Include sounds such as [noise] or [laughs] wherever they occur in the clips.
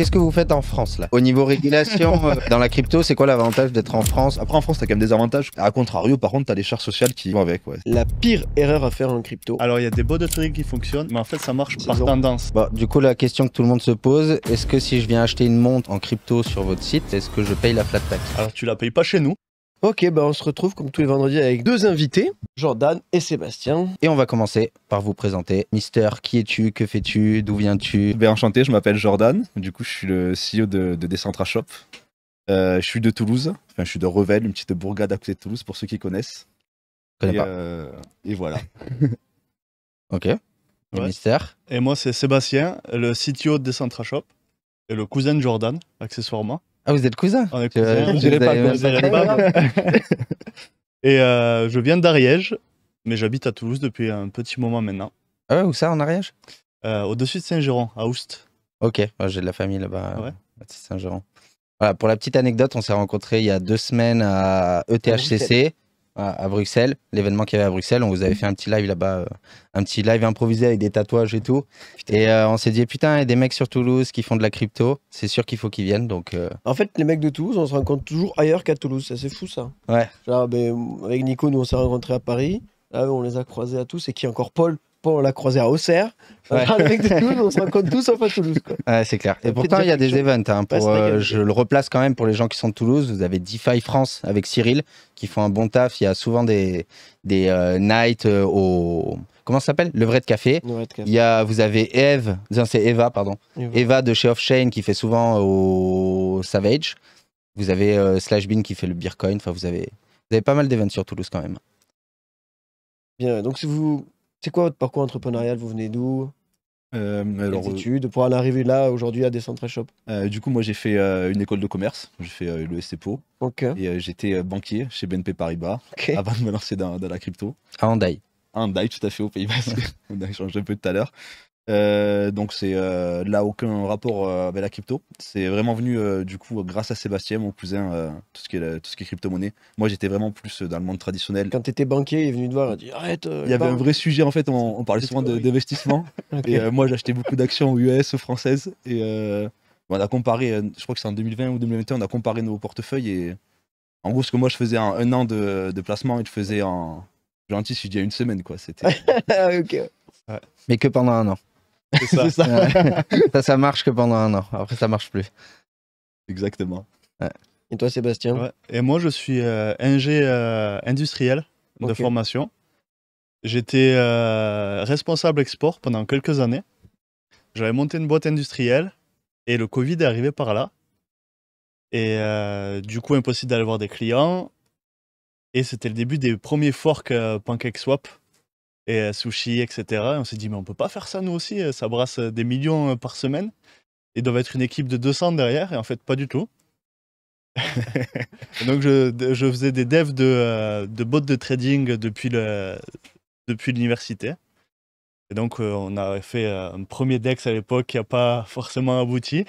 qu'est-ce que vous faites en France là Au niveau régulation euh, [laughs] dans la crypto, c'est quoi l'avantage d'être en France Après, en France, t'as quand même des avantages. A contrario, par contre, t'as des charges sociales qui vont avec. Ouais. La pire erreur à faire en crypto. Alors, il y a des bots de trading qui fonctionnent, mais en fait, ça marche par tendance. Bah du coup, la question que tout le monde se pose, est-ce que si je viens acheter une montre en crypto sur votre site, est-ce que je paye la flat tax Alors, tu la payes pas chez nous. Ok, bah, on se retrouve comme tous les vendredis avec deux invités, Jordan et Sébastien. Et on va commencer par vous présenter. Mister, qui es-tu Que fais-tu D'où viens-tu Bien Enchanté, je m'appelle Jordan. Du coup, je suis le CEO de, Descentra Shop. Euh, je suis de Toulouse. Enfin, je suis de Revel, une petite bourgade à côté de Toulouse pour ceux qui connaissent. connais et, pas. Euh, et voilà. [laughs] ok. Mister. Et moi, c'est Sébastien, le CTO de Descentra Shop et le cousin de Jordan, accessoirement. Ah, vous êtes cousin On est cousins. Je, [laughs] Et euh, je viens d'Ariège, mais j'habite à Toulouse depuis un petit moment maintenant. Ah où ça, en Ariège euh, Au-dessus de saint gérand à Oust. Ok, j'ai de la famille là-bas, ah à saint Voilà, pour la petite anecdote, on s'est rencontrés il y a deux semaines à ETHCC à, Bruxelles, l'événement qu'il y avait à Bruxelles. On vous avait fait un petit live là-bas, euh, un petit live improvisé avec des tatouages et tout. Et euh, on s'est dit, putain, il y a des mecs sur Toulouse qui font de la crypto, c'est sûr qu'il faut qu'ils viennent. Donc, euh. En fait, les mecs de Toulouse, on se rencontre toujours ailleurs qu'à Toulouse. C'est fou ça. Ouais. Ben, avec Nico, nous, on s'est rencontrés à Paris. Là, on les a croisés à tous. Et qui encore Paul pour la croiser à Auxerre. on se rencontre tous face de Toulouse. Quoi. c'est clair. Et pourtant, il y a des events. Hein, euh, je le replace quand même pour les gens qui sont de Toulouse. Vous avez DeFi France avec Cyril qui font un bon taf. Il y a souvent des, des euh, nights euh, au. Comment ça s'appelle Le vrai de café. Il y a, vous avez Eve, c'est Eva, pardon. Eva. de chez Offchain qui fait souvent au Savage. Vous avez Slash qui fait le Beercoin. Enfin, vous avez, vous avez pas mal d'events sur Toulouse quand même. Bien, donc si vous c'est quoi votre parcours entrepreneurial Vous venez d'où euh, euh études pour en arriver là aujourd'hui à descentre Shop euh, Du coup, moi j'ai fait euh, une école de commerce, j'ai fait le Et j'étais banquier chez BNP Paribas [laughs] avant de me lancer dans, la crypto. À Andai, À tout à fait, au Pays-Bas. [laughs] On a changé un peu tout à l'heure. Euh, donc c'est euh, là aucun rapport euh, avec la crypto. C'est vraiment venu du coup grâce à Sébastien, mon cousin, tout ce qui est tout ce qui est crypto-monnaie. Moi j'étais vraiment plus dans le monde traditionnel. Quand tu étais banquier, il est venu te voir, il a dit arrête. il y avait un vrai sujet en fait. On, parlait souvent d'investissement. [laughs] Et moi j'achetais beaucoup d'actions US, françaises. Et on a comparé. Je crois que c'est en 2020 ou 2021, on a comparé nos portefeuilles et en gros ce que moi je faisais en un an de, placement, il faisait en gentil si je dis une semaine quoi. C'était. [laughs] Mais que pendant un an. [laughs] ça. ça. marche que pendant un an. Après, ça marche plus. Exactement. Et toi, Sébastien Et moi, je suis euh, ingé euh, industriel de formation. J'étais euh, responsable export pendant quelques années. J'avais monté une boîte industrielle et le Covid est arrivé par là. Et du coup, impossible d'aller voir des clients. Et c'était le début des premiers forks PancakeSwap euh, sushi, etc. Et on s'est dit, mais on peut pas faire ça nous aussi, euh, ça brasse euh, des millions par semaine. Ils doivent être une équipe de 200 derrière, et en fait, pas du tout. [laughs] donc, je, faisais des devs de, de bots de trading depuis, l'université. Et donc, on a fait un premier DEX à l'époque qui n'a pas forcément abouti.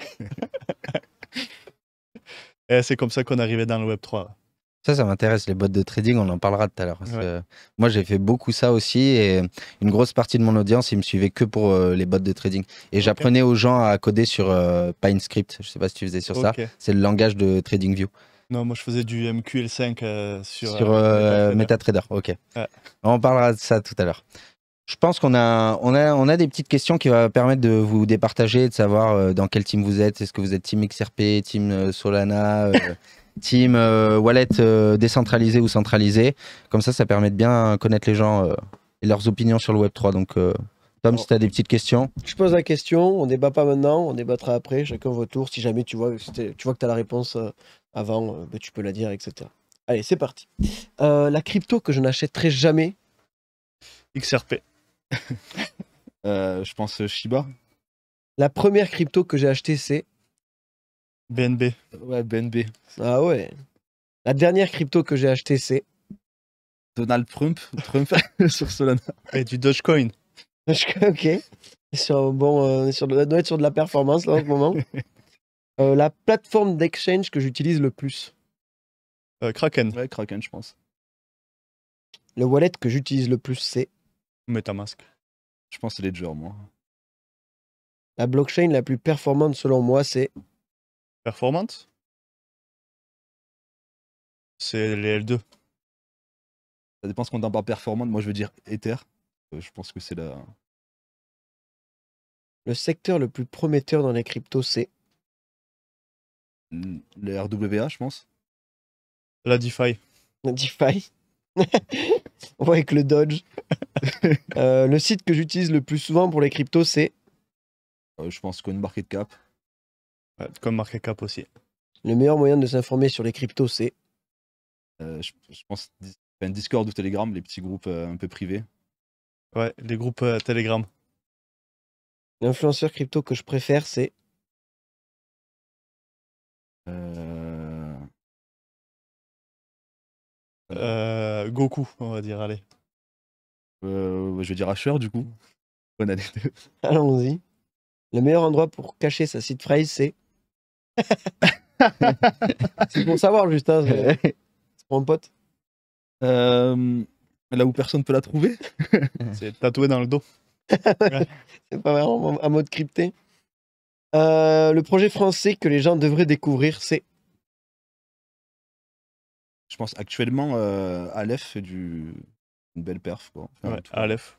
[laughs] et c'est comme ça qu'on arrivait dans le Web3. Ça, ça m'intéresse, les bots de trading, on en parlera tout à l'heure. Moi, j'ai fait beaucoup ça aussi et une grosse partie de mon audience, ils me suivaient que pour euh, les bots de trading. Et j'apprenais aux gens à coder sur euh, PineScript. Je sais pas si tu faisais sur ça. C'est le langage de TradingView. Non, moi je faisais du MQL5 euh, sur, sur MetaTrader. Ok. On parlera de ça tout à l'heure. Je pense qu'on a, on a, on a des petites questions qui vont permettre de vous départager, de savoir dans quel team vous êtes. Est-ce que vous êtes team XRP, team Solana [laughs] team euh, wallet euh, décentralisé ou centralisé. Comme ça, ça permet de bien connaître les gens euh, et leurs opinions sur le Web3. Donc, Tom, si tu as des petites questions. Je pose la question, on ne débat pas maintenant, on débattra après, chacun votre tour. Si jamais tu vois, tu vois que tu as la réponse avant, ben, tu peux la dire, etc. Allez, c'est parti. la crypto que je n'achèterai jamais XRP. [laughs] je pense Shiba. La première crypto que j'ai achetée, c'est BNB. Ouais, BNB. Ah ouais. La dernière crypto que j'ai achetée, c'est Donald Trump, Trump [laughs] sur Solana. Et du Dogecoin. Dogecoin, ok. bon, euh, on doit être sur de la performance là en ce moment. [laughs] Euh, la plateforme d'exchange que j'utilise le plus euh, Kraken. Ouais, Kraken, je pense. Le wallet que j'utilise le plus, c'est MetaMask. Je pense que c'est Ledger, moi. La blockchain la plus performante selon moi, c'est Performante C'est les L2. Ça dépend ce qu'on entend par performante. Moi, je veux dire Ether. Euh, je pense que c'est la. Le secteur le plus prometteur dans les cryptos, c'est mmh, le RWA, je pense. La DeFi. La DeFi. [laughs] On avec le Dodge. [laughs] Euh, le site que j'utilise le plus souvent pour les cryptos, c'est. Euh, je pense CoinMarketCap comme market cap aussi. Le meilleur moyen de s'informer sur les cryptos, c'est euh, je, pense un Discord ou Telegram, les petits groupes euh, un peu privés. Ouais, les groupes euh, Telegram. L'influenceur crypto que je préfère, c'est. Goku, on va dire, allez. je vais dire Asher, du coup. Bonne année. [laughs] Allons-y. Le meilleur endroit pour cacher sa seed phrase, c'est c'est pour savoir, Justin. C'est [laughs] pour mon pote. Euh, là où personne ne peut la trouver, [laughs] c'est tatoué dans le dos. [laughs] c'est pas vraiment un mot crypté. Euh, le projet français que les gens devraient découvrir, c'est. Je pense actuellement, euh, Aleph fait du... une belle perf. Quoi. Aleph.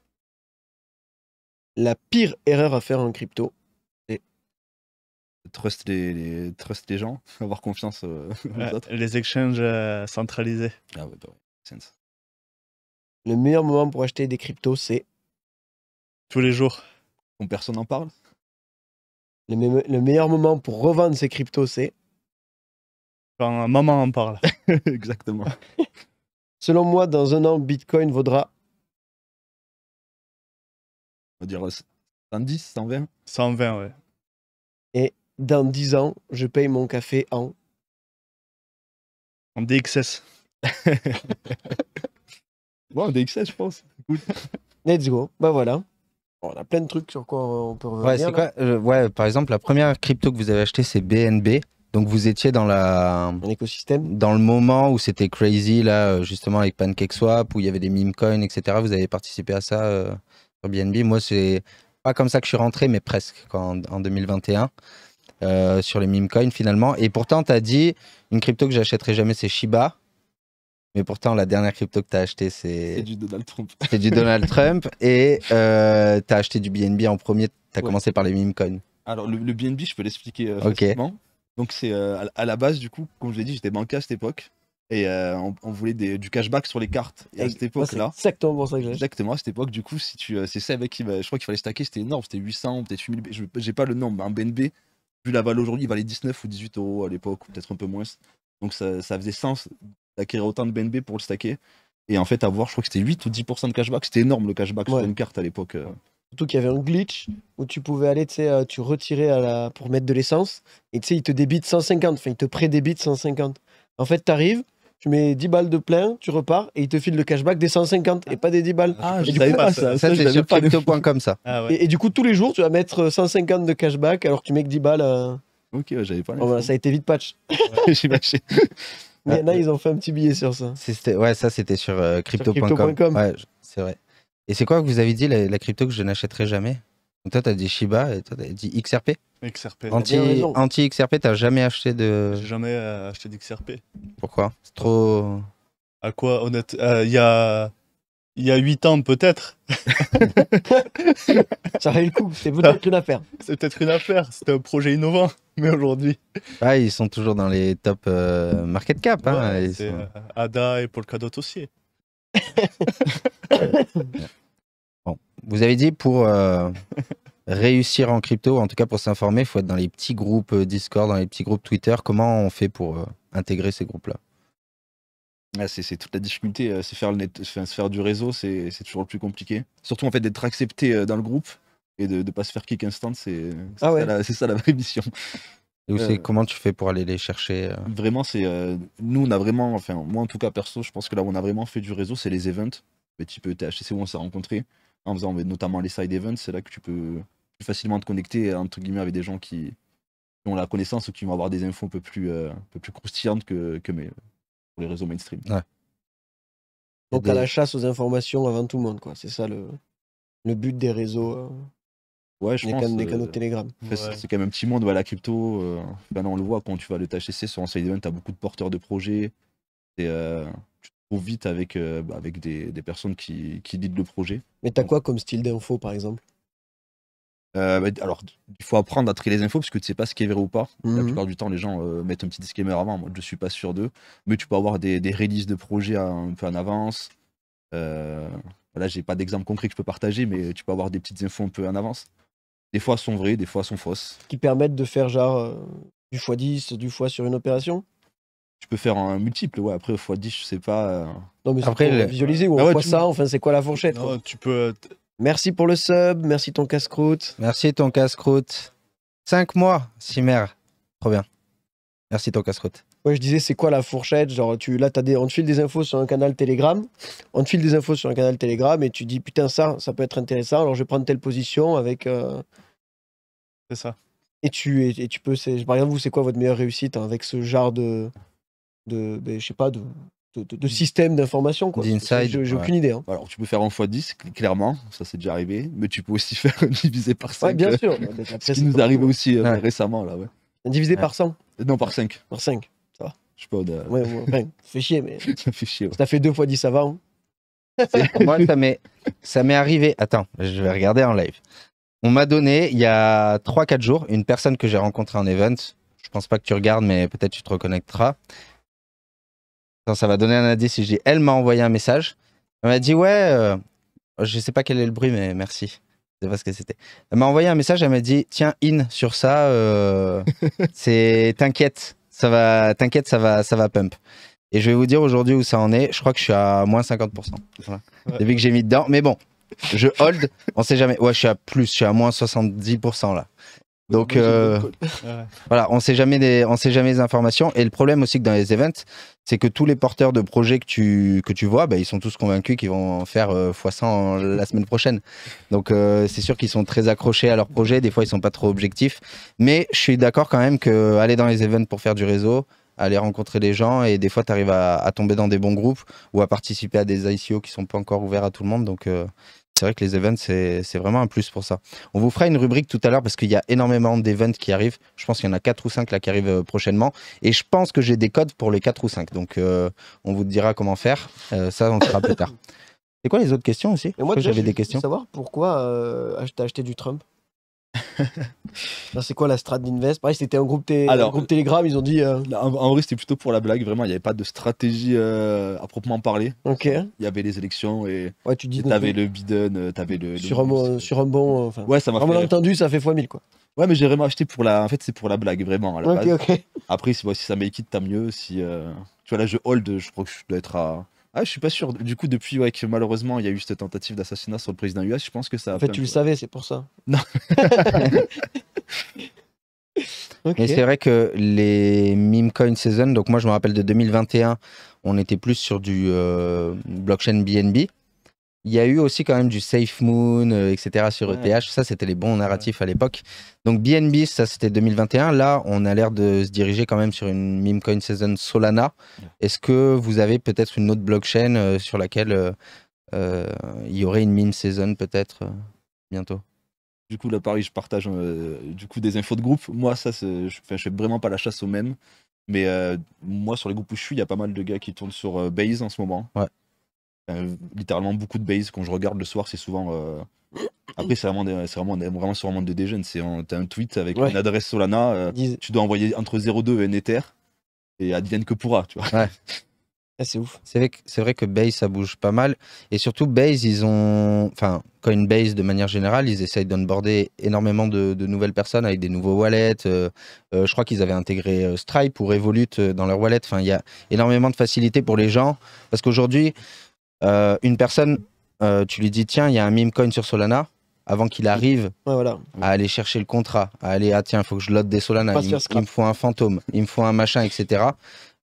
La pire erreur à faire en crypto trust les, gens, [laughs] avoir confiance euh, [laughs] Les exchanges euh, centralisés. Ah bah le meilleur moment pour acheter des cryptos, c'est tous les jours. Quand personne n'en parle. Le, meilleur moment pour revendre ces cryptos, c'est quand maman en parle. [laughs] Exactement. Selon moi, dans un an, Bitcoin vaudra. On va dire 110, 120 120, ouais. Et dans 10 ans, je paye mon café en. En DXS. [laughs] bon, en DXS, je pense. Let's go. Bah voilà. on a plein de trucs sur quoi on peut revenir. Ouais, quoi euh, ouais, par exemple, la première crypto que vous avez achetée, c'est BNB. Donc vous étiez dans la l'écosystème dans le moment où c'était crazy là euh, justement avec PancakeSwap où il y avait des meme coins etc. Vous avez participé à ça euh, sur BNB. Moi c'est pas comme ça que je suis rentré mais presque quand, en 2021. Euh, sur les meme coins finalement. Et pourtant, tu as dit une crypto que j'achèterai jamais, c'est Shiba. Mais pourtant, la dernière crypto que tu as acheté, c'est. C'est du Donald Trump. [laughs] C'est du Donald Trump. Et euh, tu as acheté du BNB en premier. Tu as commencé par les meme coins. Alors, le, BNB, je peux l'expliquer euh, Donc, c'est euh, à la base, du coup, comme je l'ai dit, j'étais bancaire à cette époque. Et euh, on, voulait du cashback sur les cartes. à cette époque-là. Exactement Exactement, à cette époque, du coup, si tu, c'est ça avec qui, je crois qu'il fallait stacker, c'était énorme, c'était 800, peut-être 8000, j'ai pas le nombre, un BNB, vu la valeur aujourd'hui, il valait 19 ou 18 euros à l'époque, ou peut-être un peu moins. Donc ça, ça faisait sens d'acquérir autant de BNB pour le stacker. Et en fait, avoir, je crois que c'était 8 ou 10% de cashback. C'était énorme le cashback sur une carte à l'époque. Euh. Surtout qu'il y avait un glitch où tu pouvais aller, tu sais, euh, tu retirais à la... pour mettre de l'essence et tu sais, il te débite 150, enfin, il te pré-débite 150. En fait, tu arrives, tu mets 10 balles de plein, tu repars et il te file le cashback des 150 et pas des 10 balles. Ah, je savais pas ah, ça. Ça, c'est sur crypto.com ça. et, du coup, tous les jours, tu vas mettre 150 de cashback alors que tu mets que 10 balles. Euh, ok, j'avais pas oh, Ça a été vite patch. J'ai [laughs] J'imagine. [laughs] Mais il y en ils ont fait un petit billet sur ça. Ouais, ça, c'était sur euh, crypto.com. c'est vrai. Et c'est quoi que vous avez dit, la crypto que je n'achèterai jamais toi toi, as dit Shiba et toi, t'as dit XRP XRP. Anti-XRP, tu t'as jamais acheté de. jamais euh, acheté d'XRP. Pourquoi C'est trop. À quoi, honnête euh, Il y a. Il y a 8 ans, peut-être. [laughs] ça aurait le coup. C'est peut-être une affaire. [laughs] C'est peut-être une affaire. C'était un projet innovant. Mais aujourd'hui. Ah, ils sont toujours dans les top euh, market cap. Hein, Ada et Polkadot aussi. [laughs] Vous avez dit pour euh, [laughs] réussir en crypto, en tout cas pour s'informer, il faut être dans les petits groupes euh, Discord, dans les petits groupes Twitter. Comment on fait pour euh, intégrer ces groupes-là ah, c'est toute la difficulté, c'est faire, se faire du réseau, c'est toujours le plus compliqué. Surtout en fait d'être accepté dans le groupe et de ne pas se faire kick instant, c'est ah ça, la vraie mission. Et comment tu fais pour aller les chercher Vraiment, c'est nous on a vraiment, enfin moi en tout cas perso, je pense que là où on a vraiment fait du réseau, c'est les events, petit peu THC où on s'est rencontrés en faisant notamment les side events, c'est là que tu peux plus facilement te connecter entre guillemets avec des gens qui, ont la connaissance ou qui vont avoir des infos un peu plus, euh, un peu plus croustillantes que, que pour les réseaux mainstream. Donc à la chasse aux informations avant tout le monde, quoi. C'est ça le, le but des réseaux. Euh, ouais, je des pense. des canaux de euh, Telegram. C'est quand même un petit monde, ouais, la crypto. Ben, on le voit quand tu vas le TCC sur un side event, t'as beaucoup de porteurs de projets vite avec, euh, bah, avec des, des, personnes qui, qui le projet. Mais t'as quoi comme style d'info par exemple euh, bah, alors, il faut apprendre à trier les infos parce que tu sais pas ce qui est vrai ou pas. La mhm. plupart du temps, les gens euh, mettent un petit disclaimer avant. Moi, je suis pas sûr d'eux. Mais tu peux avoir des, des releases de projets un peu en avance. là voilà, j'ai pas d'exemple concret que je peux partager, mais tu peux avoir des petites infos un peu en avance. Des fois, sont vraies, des fois, sont fausses. Qui permettent de faire genre du x10, du x sur une opération tu peux faire un multiple. Ouais, après, x 10, je sais pas. Euh. Non, mais après, visualiser ah ou x ça, enfin, c'est quoi la fourchette non, tu peux. Euh, merci pour le sub, merci ton casse-croûte. Merci ton casse-croûte. Cinq mois, Simer. Trop bien. Merci ton casse-croûte. Ouais, je disais, c'est quoi la fourchette Genre, tu, là, as des, on te file des infos sur un canal Telegram, on te file des infos sur un canal Telegram et tu dis, putain, ça, ça peut être intéressant, alors je vais prendre telle position avec. Euh, c'est ça. Et tu, et, tu peux, par exemple, vous, c'est quoi votre meilleure réussite hein, avec ce genre de, de, ben, je sais pas, de, de, mmh. système d'information. D'inside. J'ai aucune idée. Hein. Alors, tu peux faire en x10, clairement, ça c'est déjà arrivé, mais tu peux aussi [laughs] faire divisé par 5. Ouais, bien euh, sûr. [laughs] Bah, ce nous arrive aussi euh, récemment, là, ouais. Divisé par 100 Non, par 5. Par 5, ça va. Je sais pas. Ouais, [laughs] fait chier, mais. ça fait chier. Ça fait 2 x 10, ça va. ça m'est arrivé. Attends, je vais regarder en live. On m'a donné, il y a 3-4 jours, une personne que j'ai rencontrée en event. Je pense pas que tu regardes, mais peut-être tu te reconnecteras ça va donner un indice si je dis elle m'a envoyé un message. Elle m'a dit ouais, euh, je sais pas quel est le bruit, mais merci. Je sais pas ce que c'était. Elle m'a envoyé un message, elle m'a dit tiens, in sur ça, euh, [laughs] c'est t'inquiète, ça va, t'inquiète, ça va, ça va pump. Et je vais vous dire aujourd'hui où ça en est. Je crois que je suis à moins 50%. Depuis que j'ai mis dedans. Mais bon, je hold, on sait jamais. Ouais, je suis à plus, je suis à moins 70% là. Donc euh, [laughs] voilà, on sait jamais des, on sait jamais les informations. Et le problème aussi que dans les events, c'est que tous les porteurs de projets que tu que tu vois, bah, ils sont tous convaincus qu'ils vont faire x100 euh, la semaine prochaine. Donc euh, c'est sûr qu'ils sont très accrochés à leur projet. Des fois, ils sont pas trop objectifs. Mais je suis d'accord quand même que aller dans les events pour faire du réseau, aller rencontrer des gens et des fois tu arrives à, tomber dans des bons groupes ou à participer à des ICO qui sont pas encore ouverts à tout le monde. Donc c'est vrai que les events, c'est vraiment un plus pour ça. On vous fera une rubrique tout à l'heure parce qu'il y a énormément d'events qui arrivent. Je pense qu'il y en a 4 ou 5 là qui arrivent euh, prochainement. Et je pense que j'ai des codes pour les 4 ou 5. Donc, euh, on vous dira comment faire. Euh, ça, on le plus tard. [coughs] C'est quoi les autres questions aussi Moi, j'avais des questions. savoir pourquoi acheter t'as acheté du Trump [laughs] c'est quoi la strat d'Invest Pareil, c'était un groupe, Alors, Telegram, ils ont dit. Euh, en, vrai, c'était plutôt pour la blague, vraiment. Il n'y avait pas de stratégie euh, à proprement parler. Ok. Il y avait les élections et. Ouais, tu dis. T'avais le bidon euh, t'avais le. Sur, Un, bon, sur un bon. Enfin, ouais, ça m'a entendu, ça fait x 1000, quoi. Ouais, mais j'ai vraiment acheté pour la. En fait, c'est pour la blague, vraiment. À la Après, si, ça m'équite, t'as mieux. Si, Tu vois, là, je hold, je crois que je dois être à ah, je suis pas sûr. Du coup, depuis ouais, que malheureusement il y a eu cette tentative d'assassinat sur le président US, je pense que ça. en fait, tu le savais, c'est pour ça. [laughs] Non. [laughs] Mais c'est vrai que les meme coin season, donc moi je me rappelle de 2021, on était plus sur du euh, blockchain BNB. Il y a eu aussi quand même du Safe Moon, euh, etc. sur ETH. Ça, c'était les bons narratifs à l'époque. Donc BNB, ça c'était 2021. Là, on a l'air de se diriger quand même sur une meme coin season Solana. Est-ce que vous avez peut-être une autre blockchain euh, sur laquelle euh, il y aurait une meme season peut-être bientôt Du coup, là, pareil, je partage du coup des infos de groupe. Moi, ça, je, ne fais vraiment pas la chasse aux mêmes. Mais moi, sur les groupes où je suis, il y a pas mal de gars qui tournent sur Base en ce moment. Ouais littéralement beaucoup de base. Quand je regarde le soir, c'est souvent. Euh, après, c'est vraiment, c'est vraiment, vraiment sur un monde de tu T'as un tweet avec une adresse Solana, euh, tu dois envoyer entre 0,2 et nether et advienne que pourra, tu vois. Ah, c'est ouf. C'est vrai, que Base, ça bouge pas mal. Et surtout, Base, ils ont. Enfin, Coinbase, de manière générale, ils essayent d'onboarder énormément de, nouvelles personnes avec des nouveaux wallets. Euh, je crois qu'ils avaient intégré Stripe ou Revolut dans leur wallet. Enfin, il y a énormément de facilité pour les gens. Parce qu'aujourd'hui, euh, une personne, euh, tu lui dis tiens, il y a un meme coin sur Solana, avant qu'il arrive à aller chercher le contrat, à aller ah tiens, il faut que je load des Solana, il, me faut un fantôme, il me faut un machin, etc.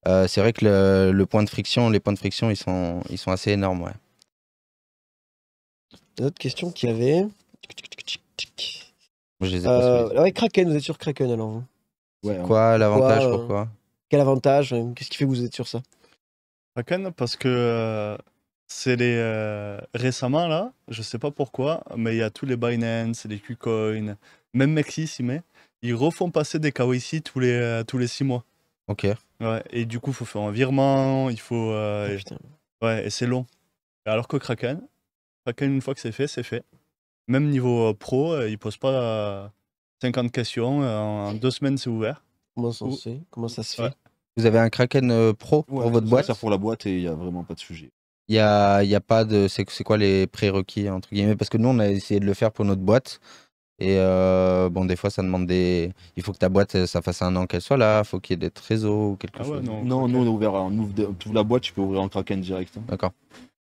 Euh, c'est vrai que le, point de friction, les points de friction, ils sont, ils sont assez énormes. Ouais. Une autre question qu'il y avait. je les ai Kraken, vous êtes sur Kraken alors vous hein. Quoi, l'avantage Quel avantage Qu'est-ce qui fait que vous êtes sur ça Kraken, parce que c'est les. Euh, récemment, là, je sais pas pourquoi, mais il y a tous les Binance, les Qcoin, même Mexi met. Ils refont passer des KYC tous les, euh, tous les six mois. Ok. et du coup, il faut faire un virement, il faut. Euh, ah, ouais, et c'est long. Alors que Kraken, Kraken, une fois que c'est fait, c'est fait. Même niveau pro, ils ne pose pas 50 questions. en deux semaines, c'est ouvert. Comment ça, se fait Vous avez un Kraken Pro pour votre boîte ça pour la boîte et il n'y a vraiment pas de sujet il n'y a, y a, pas de. C'est quoi les prérequis, entre guillemets Parce que nous, on a essayé de le faire pour notre boîte. Et euh, bon, des fois, ça demande des. Il faut que ta boîte, ça fasse un an qu'elle soit là, il faut qu'il y ait des trésors ou quelque ah chose. Non, non, nous, on a On ouvre toute la boîte, tu peux ouvrir en Kraken direct. Hein. D'accord.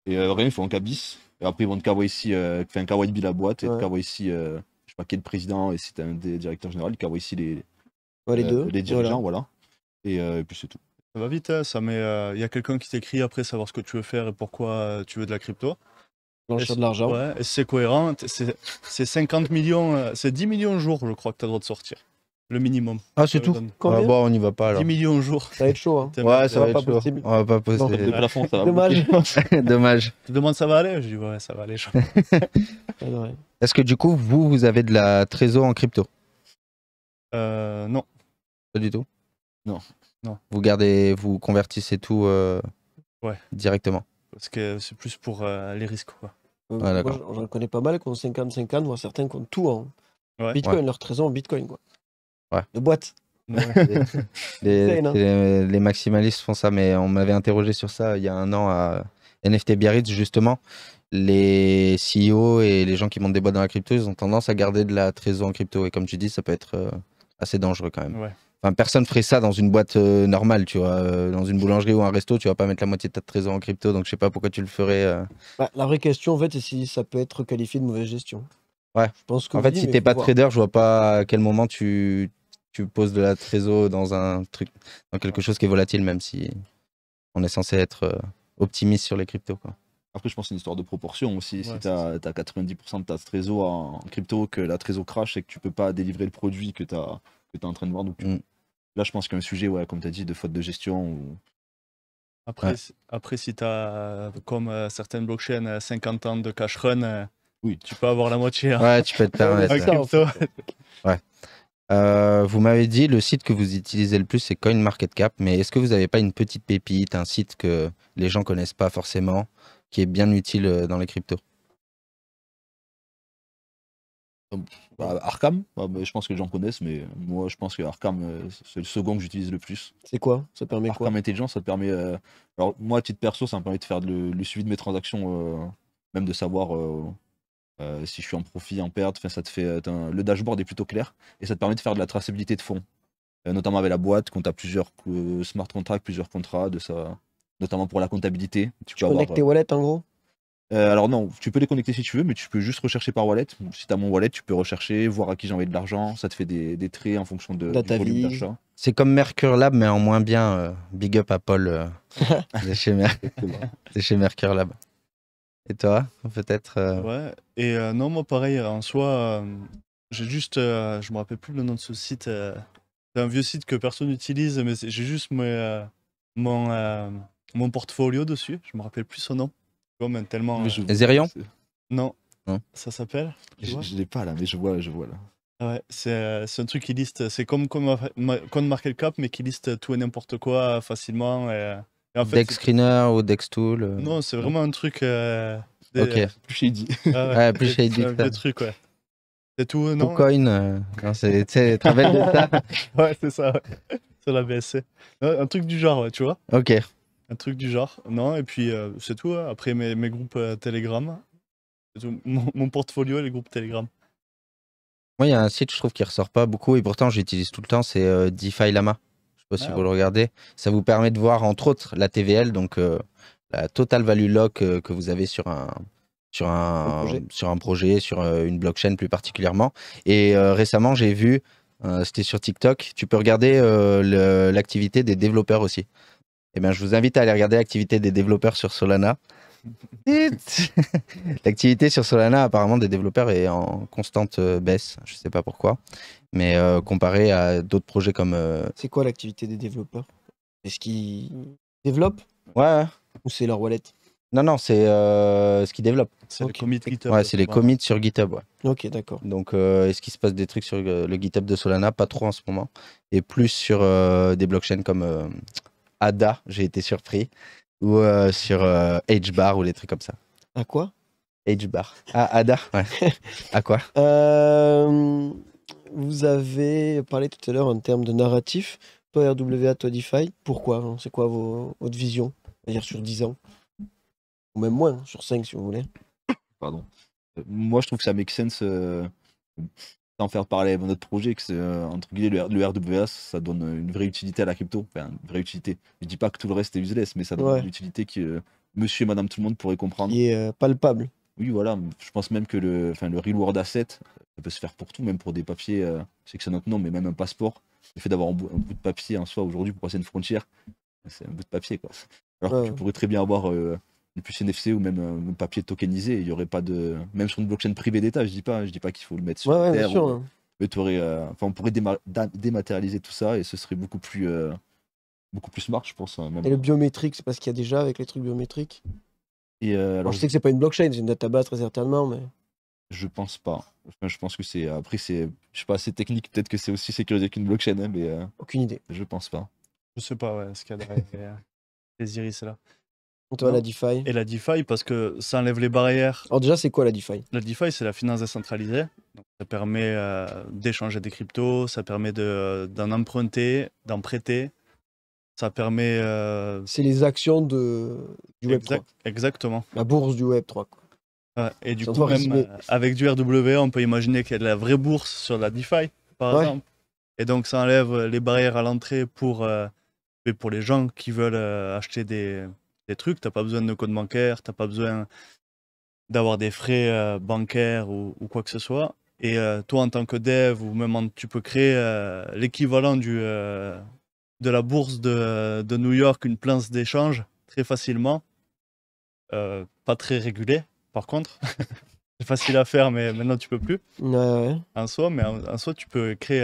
Et euh, rien, il faut un cabis. Et après, ils vont te KYC, euh, enfin, KYB la boîte, et ouais. te euh, ici, je sais pas qui est le président, et si t'es un des directeurs généraux, KYC les, ouais, les, euh, deux. les dirigeants, voilà. voilà. Et, et puis c'est tout. Ça va vite, hein, ça met. Euh, Il y a quelqu'un qui t'écrit après savoir ce que tu veux faire et pourquoi euh, tu veux de la crypto. Blanchir de l'argent. c'est cohérent. C'est 50 millions, euh, c'est 10 millions jour, je crois, que tu as le droit de sortir. Le minimum. Ah, c'est tout ah, bah, on n'y va pas alors. 10 millions au jour. Ça va être chaud. Hein. Ouais, ça, va, pas Possible. On va pas poser. Dommage. [laughs] Dommage. Tu te demandes ça va aller Je dis ouais, ça va aller. [laughs] Est-ce que du coup, vous, vous avez de la trésor en crypto euh, Non. Pas du tout Non. Vous gardez, vous convertissez tout euh, directement. Parce que c'est plus pour euh, les risques. Quoi. moi, j'en connais pas mal qui ont 50-50, certains qui ont tout en Bitcoin, leur trésor en Bitcoin. Quoi. De boîte. [laughs] [laughs] Hein. les, maximalistes font ça, mais on m'avait interrogé sur ça il y a un an à NFT Biarritz, justement. Les CEO et les gens qui montent des boîtes dans la crypto, ils ont tendance à garder de la trésor en crypto. Et comme tu dis, ça peut être euh, assez dangereux quand même. Enfin, personne ferait ça dans une boîte euh, normale, tu vois. Euh, dans une boulangerie ou un resto, tu vas pas mettre la moitié de ta trésor en crypto, donc je sais pas pourquoi tu le ferais. Euh. Bah, la vraie question, en fait, c'est si ça peut être qualifié de mauvaise gestion. Ouais. Je pense que En fait, si t'es pas trader, je vois pas à quel moment tu, poses de la trésor dans un truc, dans quelque chose qui est volatile, même si on est censé être optimiste sur les cryptos. Quoi. Après, je pense que une histoire de proportion aussi. si t'as tu as, 90% de ta trésor en crypto, que la trésor crache et que tu peux pas délivrer le produit que tu as tu es en train de voir. Donc, mm. Là, je pense qu'un sujet, ouais, comme tu as dit, de faute de gestion. Ou... Après, après, si tu as, euh, comme euh, certaines blockchains, 50 euh, ans de cash run, oui. tu peux avoir la moitié. Hein. Ouais, tu peux te permettre. [laughs] ouais. vous m'avez dit le site que vous utilisez le plus c'est Market Cap mais est-ce que vous n'avez pas une petite pépite, un site que les gens connaissent pas forcément, qui est bien utile dans les cryptos Hum, bah, Arkham, bah, je pense que les gens connaissent, mais moi je pense que Arkham, euh, c'est le second que j'utilise le plus. C'est quoi Ça permet ça te permet. Euh, alors, moi, à titre perso, ça me permet de faire le, suivi de mes transactions, euh, même de savoir si je suis en profit, en perte. ça te fait. Le dashboard est plutôt clair et ça te permet de faire de la traçabilité de fonds, notamment avec la boîte, quand tu as plusieurs smart contracts, plusieurs contrats, de ça... notamment pour la comptabilité. Tu, connectes tes wallets en gros euh, alors non, tu peux les connecter si tu veux, mais tu peux juste rechercher par wallet. Si tu as mon wallet, tu peux rechercher, voir à qui j'ai envoyé de l'argent. Ça te fait des, traits en fonction de ta C'est comme Mercure Lab, mais en moins bien. Euh, big up à Paul c'est euh, [laughs] chez Mer- [laughs] Mercure Lab. Et toi, peut-être Ouais, et non, moi pareil, en soi, j'ai juste, je me rappelle plus le nom de ce site, c'est un vieux site que personne n'utilise, mais j'ai juste mon, mon portfolio dessus, je me rappelle plus son nom. Zerion tellement. Euh, non. Hein ça s'appelle Je l'ai pas là, mais je vois, je vois là. Ah ouais, euh, c'est un truc qui liste. C'est comme euh, marque Market Cap, mais qui liste tout et n'importe quoi facilement. Et, Dex Screener ou Dex Tool non, c'est vraiment un truc. Ok. Plus shady. [laughs] Ah ouais, un truc, ouais. C'est tout, non Coin, euh, c'est tu de ça [laughs] Ouais, c'est ça, C'est la BSC. Un truc du genre, tu vois. Ok. Un truc du genre. Non, et puis euh, c'est tout. Hein. Après mes, groupes euh, Telegram. Mon, portfolio les groupes Telegram. Moi, il y a un site, je trouve, qui ressort pas beaucoup et pourtant j'utilise tout le temps, c'est euh, DeFi Lama. Je sais pas si ah vous le regardez. Ça vous permet de voir, entre autres, la TVL, donc la total value lock que vous avez sur un, sur un, projet. sur un projet, sur une blockchain plus particulièrement. Et récemment, j'ai vu, c'était sur TikTok, tu peux regarder l'activité des développeurs aussi eh bien, je vous invite à aller regarder l'activité des développeurs sur Solana. [laughs] L'activité sur Solana, apparemment, des développeurs est en constante euh, baisse. Je ne sais pas pourquoi. Mais euh, comparé à d'autres projets comme. Euh, c'est quoi l'activité des développeurs Est-ce qu'ils développent Ouais. Ou c'est leur wallet Non, non, c'est ce qu'ils développent. C'est les commits GitHub. Ouais, c'est les commits sur GitHub. Ouais. Ok, d'accord. Donc, est-ce qu'il se passe des trucs sur le GitHub de Solana Pas trop en ce moment. Et plus sur des blockchains comme Ada, j'ai été surpris, ou euh, sur H-Bar euh, ou les trucs comme ça. À quoi H-Bar. à ah, Ada, ouais. [laughs] à quoi euh, Vous avez parlé tout à l'heure en termes de narratif. Toi, RWA, toi, DeFi, pourquoi hein, C'est quoi vos, votre vision C'est-à-dire sur 10 ans Ou même moins, sur 5 si vous voulez. Pardon. moi, je trouve que ça make sense faire parler à notre projet, que c'est euh, entre guillemets le, RWA, ça donne une vraie utilité à la crypto. une vraie utilité. Je dis pas que tout le reste est useless, mais ça donne une utilité que euh, monsieur et madame tout le monde pourrait comprendre. et est euh, palpable. Oui, voilà. Je pense même que le, enfin, le real world asset, ça peut se faire pour tout, même pour des papiers. c'est que c'est notre nom, mais même un passeport. Le fait d'avoir un, bout de papier en soi aujourd'hui pour passer une frontière, c'est un bout de papier, quoi. Alors que tu pourrais très bien avoir plus NFC ou euh, même papier tokenisé. Il y aurait pas de. Même sur une blockchain privée d'État, je dis pas, je dis pas qu'il faut le mettre sur ouais, ouais, Bien sûr, Mais hein. euh, enfin, on pourrait dématérialiser tout ça et ce serait beaucoup plus, euh, beaucoup plus smart, je pense. Hein, et le biométrique, c'est parce qu'il y a déjà avec les trucs biométriques. alors, je sais que c'est pas une blockchain, c'est une database très certainement, mais. Je pense pas. je pense que c'est. Après, c'est. Je sais pas, assez technique. Peut-être que c'est aussi sécurisé qu'une blockchain, hein, mais. Aucune idée. Je pense pas. Je sais pas, ouais, ce qu'il y a derrière [laughs] les iris là. Toi, la DeFi. Et la DeFi, parce que ça enlève les barrières. Alors déjà, c'est quoi la DeFi La DeFi, c'est la finance décentralisée. Donc, ça permet euh, d'échanger des cryptos, ça permet d'en emprunter, d'en prêter. Ça permet... Euh, c'est les actions de, du Web3. Exactement. La bourse du Web3. et du coup, euh, avec du RWA, on peut imaginer qu'il y a de la vraie bourse sur la DeFi, par exemple. Et donc, ça enlève les barrières à l'entrée pour, pour les gens qui veulent acheter des des trucs. T'as pas besoin de code bancaire, t'as pas besoin d'avoir des frais euh, bancaires ou, quoi que ce soit. Et euh, toi, en tant que dev, ou même tu peux créer euh, l'équivalent du de la bourse de, New York, une place d'échange, très facilement. pas très régulée, par contre. [laughs] C'est facile à faire, mais maintenant tu peux plus. Ouais, En soi, mais en, tu peux créer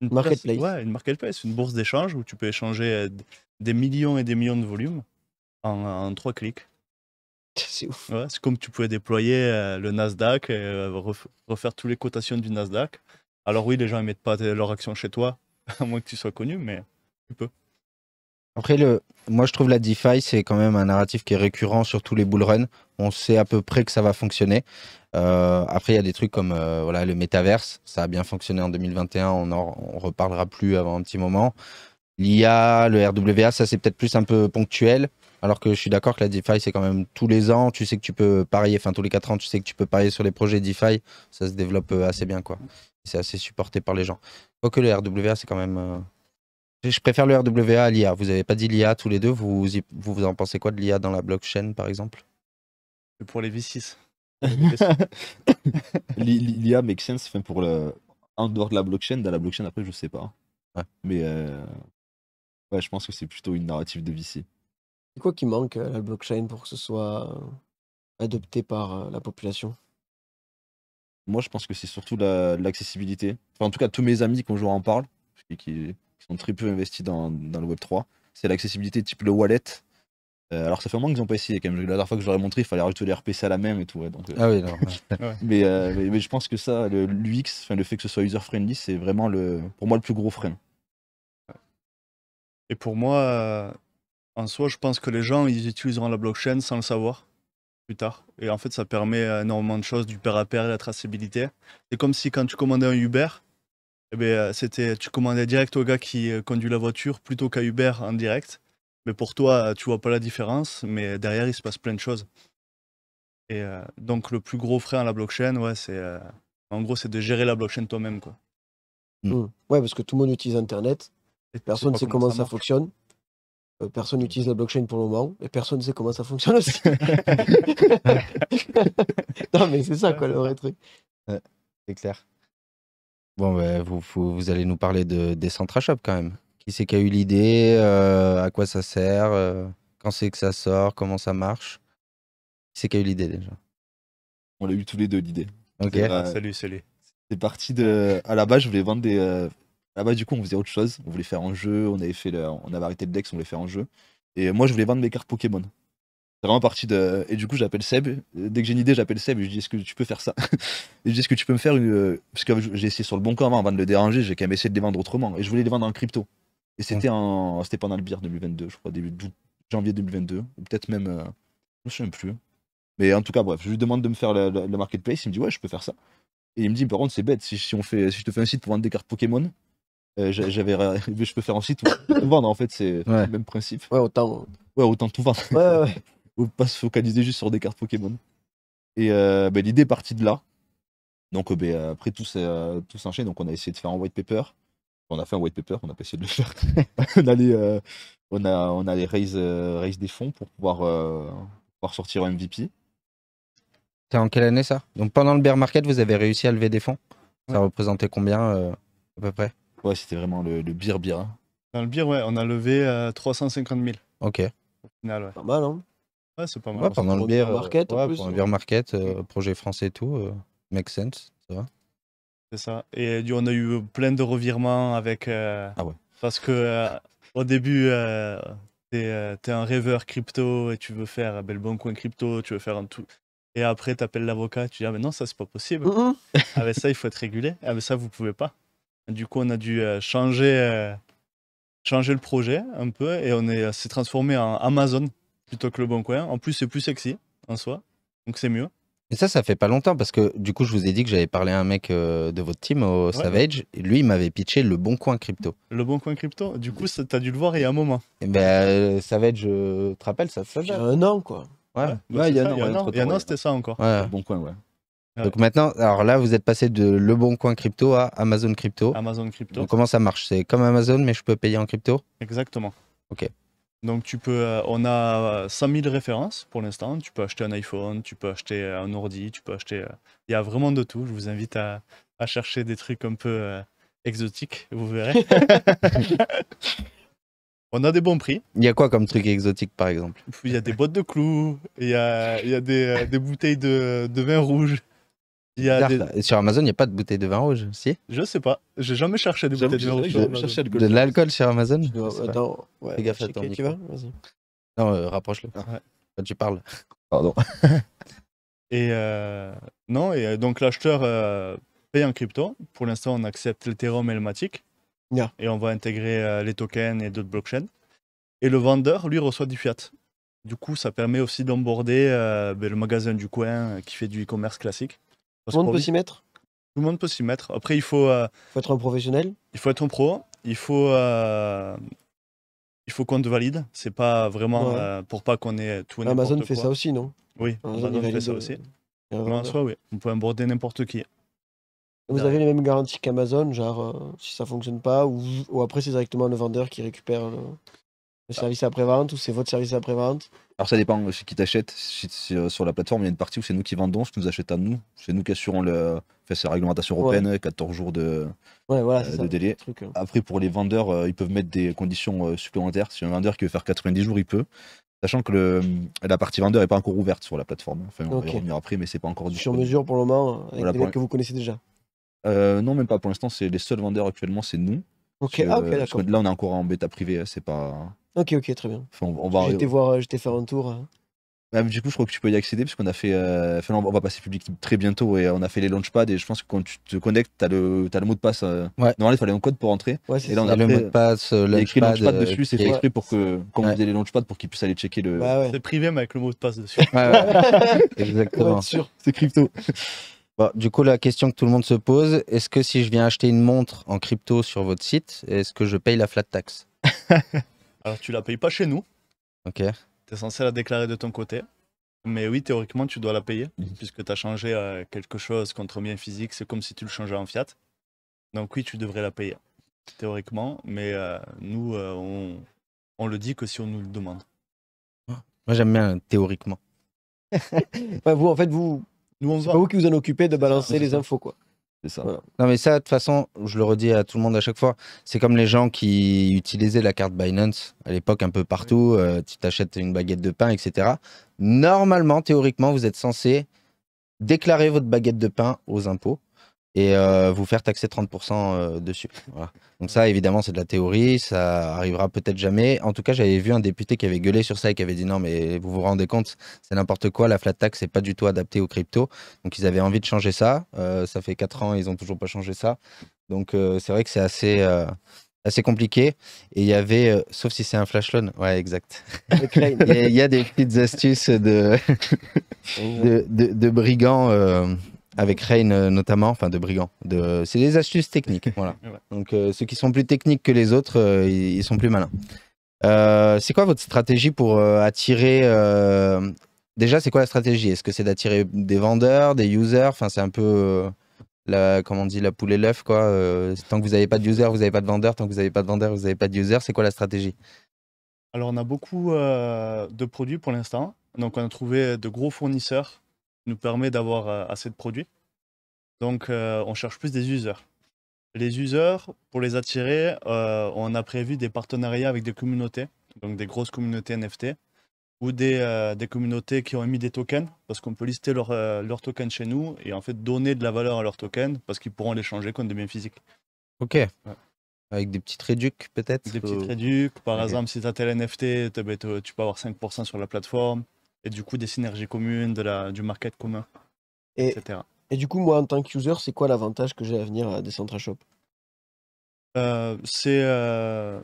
une marketplace. une marketplace, une bourse d'échange où tu peux échanger des millions et des millions de volumes en, trois clics. C'est ouf. c'est comme tu pouvais déployer euh, le Nasdaq, et, euh, refaire toutes les cotations du Nasdaq. Alors oui, les gens ne mettent pas leur action chez toi, [laughs] à moins que tu sois connu, mais tu peux. Après, le... moi je trouve la DeFi, c'est quand même un narratif qui est récurrent sur tous les bullruns. On sait à peu près que ça va fonctionner. Euh, après, il y a des trucs comme voilà, le métaverse, ça a bien fonctionné en 2021, on en reparlera plus avant un petit moment. L'IA, le RWA, ça c'est peut-être plus un peu ponctuel. Alors que je suis d'accord que la DeFi, c'est quand même tous les ans, tu sais que tu peux parier, enfin tous les 4 ans, tu sais que tu peux parier sur les projets DeFi, ça se développe euh, assez bien, quoi. C'est assez supporté par les gens. Quoique le RWA, c'est quand même. Euh, je préfère le RWA à l'IA. Vous n'avez pas dit l'IA tous les deux, vous, vous, en pensez quoi de l'IA dans la blockchain, par exemple Pour les V6. [laughs] L'IA makes sense enfin, pour le... en dehors de la blockchain, dans la blockchain, après, je sais pas. Hein. Mais euh, ouais, je pense que c'est plutôt une narrative de VC. C'est quoi qui manque à euh, la blockchain pour que ce soit adopté par la population? Moi, je pense que c'est surtout la- l'accessibilité. Enfin, en tout cas, tous mes amis quand je leur en parle, qui, qui sont très peu investis dans, dans le Web3, c'est l'accessibilité type le wallet. Euh, alors, ça fait un moment qu'ils n'ont pas essayé quand même. La dernière fois que je leur ai montré, il fallait rajouter les RPC à la même et tout. Euh. Ah oui, [laughs] mais, mais, je pense que ça, l'UX, le fait que ce soit user-friendly, c'est vraiment le, pour moi le plus gros frein. Et pour moi, en soi, je pense que les gens, ils utiliseront la blockchain sans le savoir plus tard. Et en fait, ça permet énormément de choses, du pair à pair, la traçabilité. C'est comme si quand tu commandais un Uber, eh ben, euh, c'était tu commandais direct au gars qui euh, conduit la voiture plutôt qu'à Uber en direct. Mais pour toi, euh, tu vois pas la différence, mais derrière, il se passe plein de choses. Et donc, le plus gros frais à la blockchain, ouais, c'est en gros, c'est de gérer la blockchain toi-même, quoi. Hmm. Ouais, parce que tout le monde utilise Internet, Et personne ne sait comment, ça fonctionne. Euh, personne n'utilise la blockchain pour le moment et personne ne sait comment ça fonctionne aussi. [laughs] non, mais c'est ça, quoi, le vrai truc. c'est clair. Bon, ben vous, vous, allez nous parler de, des centres shop quand même. Qui c'est qui a eu l'idée euh, À quoi ça sert euh, Quand c'est que ça sort Comment ça marche Qui c'est qui a eu l'idée déjà On a eu tous les deux l'idée. Ok. Salut, salut. C'est parti de. À la base, je voulais vendre des, là ah bah du coup, on faisait autre chose. On voulait faire un jeu, on avait, fait on avait arrêté le Dex, on voulait faire un jeu. Et moi, je voulais vendre mes cartes Pokémon. C'est vraiment parti de. Et du coup, j'appelle Seb. Dès que j'ai une idée, j'appelle Seb et je dis Est-ce que tu peux faire ça [laughs] Et je dis Est-ce que tu peux me faire une. Parce que j'ai essayé sur le bon camp avant de le déranger, j'ai quand même essayé de les vendre autrement. Et je voulais les vendre en crypto. Et c'était en... c'était pendant le bière 2022, je crois, début janvier 2022. Ou peut-être même. Euh, je ne sais même plus. Mais en tout cas, bref, je lui demande de me faire le, marketplace. Il me dit Ouais, je peux faire ça. Et il me dit Par contre, c'est bête. Si, si, on fait... si je te fais un site pour vendre des cartes Pokémon, euh, j'avais je peux faire ensuite tout [coughs] vendre en fait c'est le même principe ouais autant autant tout vendre ouais, ou [laughs] pas se focaliser juste sur des cartes Pokémon et euh, bah, l'idée est partie de là donc euh, bah, après tout tout s'enchaîne donc on a essayé de faire un white paper on a fait un white paper on a pas essayé de le faire [laughs] on a on a on raise, raise des fonds pour pouvoir, pouvoir sortir un MVP c'est en quelle année ça donc pendant le bear market vous avez réussi à lever des fonds ça représentait combien à peu près Ouais, c'était vraiment le, beer beer. Hein. Dans le beer, ouais, on a levé 350 euh, 000 Ok. C'est Pas mal, hein Ouais, c'est pas mal. Ouais, pendant le beer market, euh, pour un market, euh, projet français et tout, make sense, ça va. C'est ça. Et on a eu plein de revirements avec. Ah ouais. Parce que au début, euh, t'es un rêveur crypto et tu veux faire euh, le bon coin crypto, tu veux faire un tout. Et après, t'appelles l'avocat, tu dis Ah, mais non, ça c'est pas possible. avec ah, mais ça, il faut être régulé. Ah, mais ça, vous pouvez pas. Du coup, on a dû euh, changer, euh, changer le projet un peu et on est, euh, s'est transformé en Amazon plutôt que le Bon Coin. En plus, c'est plus sexy en soi, donc c'est mieux. Et ça, ça fait pas longtemps parce que du coup, je vous ai dit que j'avais parlé à un mec de votre team au Savage Savage. Lui, il m'avait pitché le bon coin crypto. Le bon coin crypto Du coup, ça, as dû le voir il y a un moment. Et eh ben, Savage, je te rappelle, ça, fait un an, quoi. Ouais, il y a un an, c'était ça encore. Le bon coin, ouais. Donc maintenant, alors là, vous êtes passé de Le Bon Coin Crypto à Amazon Crypto. Amazon Crypto. comment ça marche C'est comme Amazon, mais je peux payer en crypto Exactement. Ok. Donc tu peux, euh, on a 100 euh, 000 références pour l'instant. Tu peux acheter un iPhone, tu peux acheter euh, un ordi, tu peux acheter. Il y a vraiment de tout. Je vous invite à, à chercher des trucs un peu exotiques, vous verrez. [laughs] On a des bons prix. Il y a quoi comme truc exotique par exemple Il y a des boîtes de clous, il y a, il y a des, des, bouteilles de, de vin rouge. Sur Amazon, il n'y a pas de bouteille de vin rouge, si Je sais pas. J'ai jamais cherché de bouteilles de vin rouge. De l'alcool sur Amazon Attends, fais gaffe à Non, rapproche-le. tu parles. Pardon. [laughs] et euh, non, et euh, donc l'acheteur euh, paye en crypto. Pour l'instant, on accepte l'Ethereum et le Matic. Et on va intégrer les tokens et d'autres blockchains. Et le vendeur, lui, reçoit du fiat. Du coup, ça permet aussi d'emborder ben, le magasin du coin qui fait du e-commerce classique. Tout le monde peut s'y mettre Tout le monde peut s'y mettre. Après, il euh, faut. être un professionnel Il faut être un pro. Il faut. Euh, il faut qu'on te valide. C'est pas vraiment euh, pour pas qu'on ait tout Amazon fait ça aussi, non Oui, Amazon, fait ça aussi. en oui. On peut aborder n'importe qui. Vous avez les mêmes garanties qu'Amazon, genre si ça fonctionne pas, ou, ou après c'est directement le vendeur qui récupère le... Le service après-vente ou c'est votre service après-vente Alors ça dépend de qui t'achète. Euh, sur la plateforme, il y a une partie où c'est nous qui vendons, ce que nous achète à nous. C'est nous qui assurons le... la réglementation européenne, 14 jours de, euh, délai. Euh. Après, pour les vendeurs, ils peuvent mettre des conditions supplémentaires. Si un vendeur qui veut faire 90 jours, il peut. Sachant que la partie vendeur n'est pas encore ouverte sur la plateforme. Hein. Enfin, on va revenir après, mais c'est pas encore du tout. Sur mesure pour le moment, hein, avec voilà, que vous connaissez déjà Non, même pas. Pour l'instant, c'est les seuls vendeurs actuellement, c'est nous. Ok, ah, Là, on est encore en bêta privée, hein, c'est pas. Ok, ok, très bien. Je on, te j'étais voir, euh, j'étais faire un tour. Hein. du coup, je crois que tu peux y accéder parce qu'on a fait. Euh... on va passer public très bientôt et on a fait les launchpads. Et je pense que quand tu te connectes, t'as le, as le mot de passe. Euh, normalement, il fallait un code pour entrer. et là, on a le mot de passe. Euh, Launchpad, dessus. C'est fait exprès pour que quand les launchpads, pour qu'ils puissent aller checker le. Bah c'est privé, mais avec le mot de passe dessus. Ah [laughs] Exactement. C'est crypto. du coup, la question que tout le monde se pose, est-ce que si je viens acheter une montre en crypto sur votre site, est-ce que je paye la flat tax [laughs] Alors tu la payes pas chez nous. Ok. Tu es censé la déclarer de ton côté. Mais oui, théoriquement, tu dois la payer, mhm. puisque tu as changé euh, quelque chose contre bien physique, c'est comme si tu le changeais en fiat. Donc oui, tu devrais la payer, théoriquement, mais euh, nous, euh, on, on, le dit que si on nous le demande. Ah. Moi, j'aime bien théoriquement. enfin, [laughs] vous, en fait, vous... vous qui vous en occupez de balancer les infos, quoi. Non, mais ça, de toute façon, je le redis à tout le monde à chaque fois, c'est comme les gens qui utilisaient la carte Binance à l'époque un peu partout. Euh, tu t'achètes une baguette de pain, etc. Normalement, théoriquement, vous êtes censé déclarer votre baguette de pain aux impôts et euh, vous faire taxer 30% euh, dessus. Donc ça, évidemment, c'est de la théorie, ça arrivera peut-être jamais. En tout cas, j'avais vu un député qui avait gueulé sur ça et qui avait dit non, mais vous vous rendez compte, c'est n'importe quoi, la flat tax, n'est pas du tout adapté aux cryptos. Donc ils avaient envie de changer ça. Euh, ça fait 4 ans, ils n'ont toujours pas changé ça. Donc c'est vrai que c'est assez assez compliqué. Et il y avait, sauf si c'est un flash loan, ouais, exact. [laughs] Il y, a des petites astuces de, [laughs] de, de, brigands avec Rain euh, notamment, enfin de Brigand. De... C'est des astuces techniques, voilà. [laughs] Donc euh, ceux qui sont plus techniques que les autres, euh, ils sont plus malins. c'est quoi votre stratégie pour attirer Déjà, c'est quoi la stratégie Est-ce que c'est d'attirer des vendeurs, des users Enfin, c'est un peu la, comment on dit, la poule et l'œuf, quoi. tant que vous n'avez pas de user, vous n'avez pas de vendeur. Tant que vous n'avez pas de vendeur, vous n'avez pas de user. C'est quoi la stratégie Alors, on a beaucoup de produits pour l'instant. Donc, on a trouvé de gros fournisseurs nous permet d'avoir euh, assez de produits. Donc, euh, on cherche plus des users. Les users, pour les attirer, euh, on a prévu des partenariats avec des communautés, donc des grosses communautés NFT, ou des, des, communautés qui ont émis des tokens, parce qu'on peut lister leurs leur tokens chez nous et en fait donner de la valeur à leurs tokens, parce qu'ils pourront les changer contre des biens physiques. Ok. Avec des petites réducs peut-être Des petites Par exemple, si tu as tel NFT, bah, tu peux avoir 5% sur la plateforme et du coup des synergies communes, de la, du market commun, et, etc. Et du coup, moi en tant qu'user, c'est quoi l'avantage que j'ai à venir à Descentra Shop euh, C'est euh,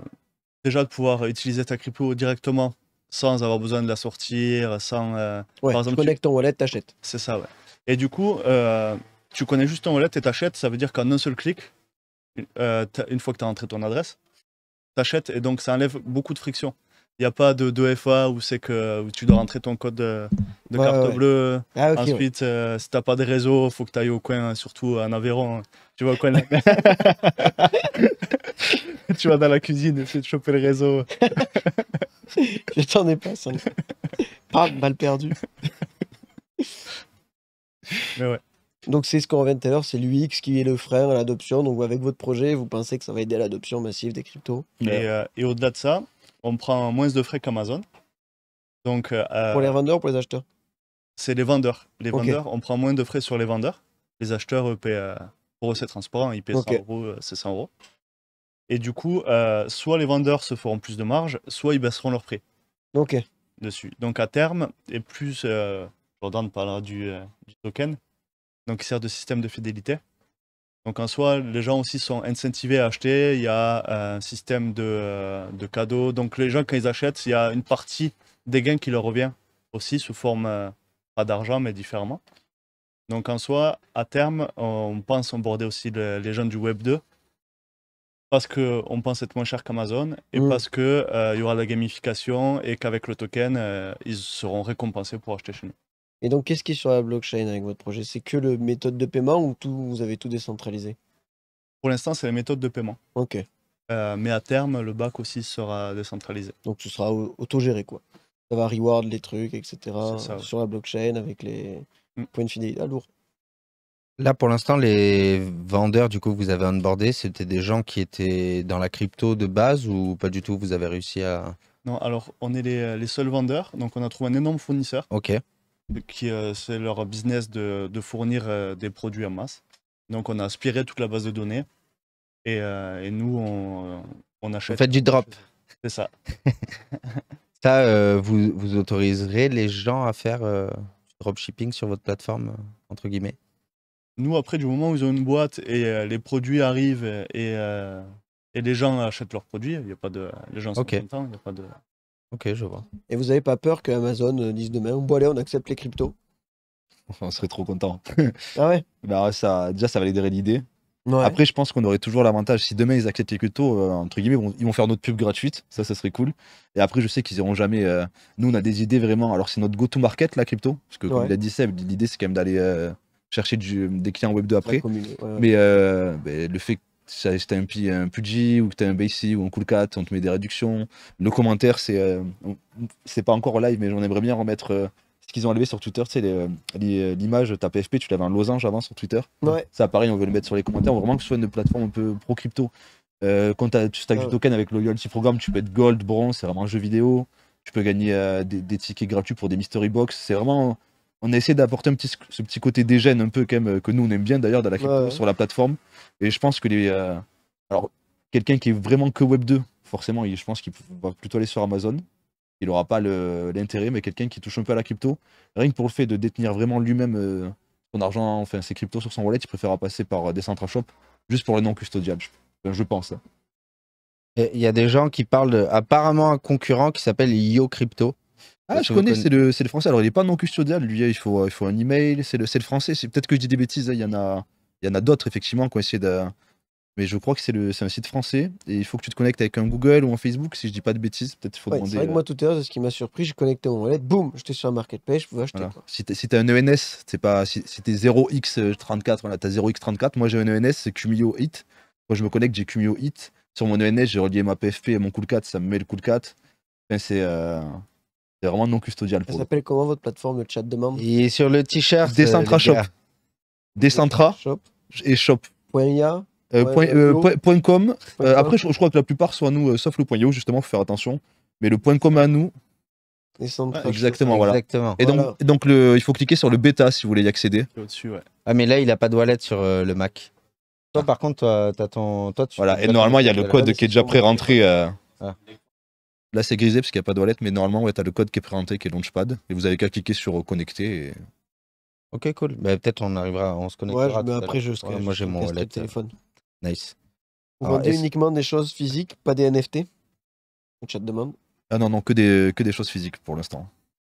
déjà de pouvoir utiliser ta crypto directement sans avoir besoin de la sortir, sans. Euh, par exemple, tu connectes ton wallet, t'achètes. C'est ça, ouais. Et du coup, tu connais juste ton wallet et t'achètes, ça veut dire qu'en un seul clic, une fois que tu as entré ton adresse, t'achètes et donc ça enlève beaucoup de friction n'y a pas de, de FA où c'est que tu dois rentrer ton code de, carte bleue. Ah, Ensuite, euh, si tu pas de réseau, il faut que tu ailles au coin, surtout en Aveyron. Hein. Tu vas au coin. [laughs] [laughs] tu vas dans la cuisine, essayer de choper le réseau. [laughs] Je t'en ai pas, ça. Pam, mal perdu. Mais ouais. Donc c'est ce qu'on revient tout à l'heure, c'est l'UX qui est le frère à l'adoption. Donc avec votre projet, vous pensez que ça va aider à l'adoption massive des cryptos. Euh, et au-delà de ça, on prend moins de frais qu'Amazon. Donc, euh, euh, pour les vendeurs ou pour les acheteurs C'est les vendeurs. Les on prend moins de frais sur les vendeurs. Les acheteurs, paient, euh, pour eux, transport. Hein, ils paient 100 euros, c'est 100 euros. Et du coup, soit les vendeurs se feront plus de marge, soit ils baisseront leurs prix. Ok. Dessus. Donc à terme, et plus, Jordan parlera du, du token, donc qui sert de système de fidélité. Donc en soi, les gens aussi sont incentivés à acheter. Il y a euh, un système euh, de, cadeaux. Donc les gens, quand ils achètent, il y a une partie des gains qui leur revient aussi sous forme, euh, pas d'argent, mais différemment. Donc en soi, à terme, on pense aborder aussi les gens du Web 2 parce qu'on pense être moins cher qu'Amazon et mm. parce qu'il y aura la gamification et qu'avec le token, ils seront récompensés pour acheter chez nous. Et donc, qu'est-ce qui est sur la blockchain avec votre projet C'est que le méthode de paiement ou tout, vous avez tout décentralisé Pour l'instant, c'est la méthode de paiement. Ok. Euh, mais à terme, le bac aussi sera décentralisé. Donc, ce sera autogéré, quoi. Ça va reward les trucs, etc. Sur la blockchain avec les mm. points de fidélité. à ah, lourd. Là, pour l'instant, les vendeurs du coup, que vous avez onboardés, c'était des gens qui étaient dans la crypto de base ou pas du tout Vous avez réussi à. Non, alors on est les seuls vendeurs. Donc, on a trouvé un énorme fournisseur. Ok qui euh, c'est leur business de, fournir euh, des produits en masse. Donc on a aspiré toute la base de données et, euh, nous on, on achète. Vous faites du drop. C'est ça. [laughs] ça, vous, vous autoriserez les gens à faire du dropshipping sur votre plateforme, entre guillemets Nous, après, du moment où ils ont une boîte et les produits arrivent et, et les gens achètent leurs produits, il y a pas de, les gens sont contents, il n'y a pas de. Ok, je vois. Et vous n'avez pas peur que Amazon euh, dise demain, bon allez, on accepte les cryptos [laughs] On serait trop content. [laughs] ah ouais bah, ça, Déjà, ça validerait l'idée. Après, je pense qu'on aurait toujours l'avantage, si demain ils acceptent les cryptos, euh, entre guillemets, ils vont faire notre pub gratuite, ça, ça serait cool. Et après, je sais qu'ils iront jamais. Euh, nous, on a des idées vraiment. Alors, c'est notre go-to-market, la crypto, parce que comme il a dit l'idée c'est quand même d'aller chercher des clients web 2 après. Mais ben, le fait que si t'as un, un ou que t'as un Bassy ou un Cat, on te met des réductions. Le commentaire, c'est euh, pas encore live, mais j'en aimerais bien remettre euh, ce qu'ils ont enlevé sur Twitter. Tu sais, euh, l'image, ta PFP, tu l'avais en losange avant sur Twitter. Ouais. Ça, pareil, on veut le mettre sur les commentaires. On veut vraiment que ce soit une plateforme un peu pro-crypto. quand tu stacks ah du token avec le loyalty programme, tu peux être gold, bronze, c'est vraiment un jeu vidéo. Tu peux gagner des, tickets gratuits pour des mystery box. C'est vraiment on a essayé d'apporter un petit, ce petit côté dégène un peu quand euh, que nous on aime bien d'ailleurs dans la sur la plateforme. Et je pense que les, euh, alors quelqu'un qui est vraiment que Web 2, forcément, il, je pense qu'il va plutôt aller sur Amazon. Il n'aura pas l'intérêt, mais quelqu'un qui touche un peu à la crypto, rien que pour le fait de détenir vraiment lui-même euh, son argent, enfin ses cryptos sur son wallet, il préférera passer par des centra shop juste pour le non custodial. je pense. Il y a des gens qui parlent apparemment un concurrent qui s'appelle Yo Crypto. Ah, je connais, c'est le, français. Alors, il n'est pas non custodial, lui, il faut, il faut un email. C'est le, le, français. Peut-être que je dis des bêtises, hein, il y en a, a d'autres, effectivement, qui de. Mais je crois que c'est un site français et il faut que tu te connectes avec un Google ou un Facebook, si je dis pas de bêtises, peut-être il faut demander. C'est vrai que euh, moi, tout à l'heure, ce qui m'a surpris, j'ai connecté mon wallet, boum, j'étais sur un marketplace, je pouvais acheter. Quoi. Si t'as un ENS, c'est pas, si, t'es 0x34, voilà, t'as 0x34, moi j'ai un ENS, c'est Cumio Hit. moi je me connecte, j'ai Cumio Hit. Sur mon ENS, j'ai relié ma PFP et mon Coolcat, ça me met le Coolcat. Enfin, c'est. Euh, c'est vraiment non custodial. Ça s'appelle comment votre plateforme, de chat de membres Et sur le t-shirt. Euh, Decentra Shop. Decentra Shop. et Shop. après, je, crois que la plupart sont à nous, euh, sauf le point .io, justement, faire attention. Mais le point .com à nous. exactement, voilà. Exactement. Et donc, le, il faut cliquer sur le bêta si vous voulez y accéder. Ah, mais là, il n'a pas de wallet sur euh, le Mac. Toi, ah. par contre, tu as ton, Voilà, et normalement, il y a le code qui est déjà pré-rentré. Ah. Là, c'est grisé parce qu'il n'y a pas de wallet, mais normalement, ouais, tu as le code qui est présenté qui est Launchpad. Et vous avez qu'à cliquer sur euh, connecter. Ok, cool. Bah, peut-être on arrivera, on se connectera. Ouais, après, je Moi, j'ai mon wallet. Euh, téléphone. Nice. Vous vendez uniquement des choses physiques, pas des NFT Le chat demande. Ah non, non, que des, que des choses physiques pour l'instant.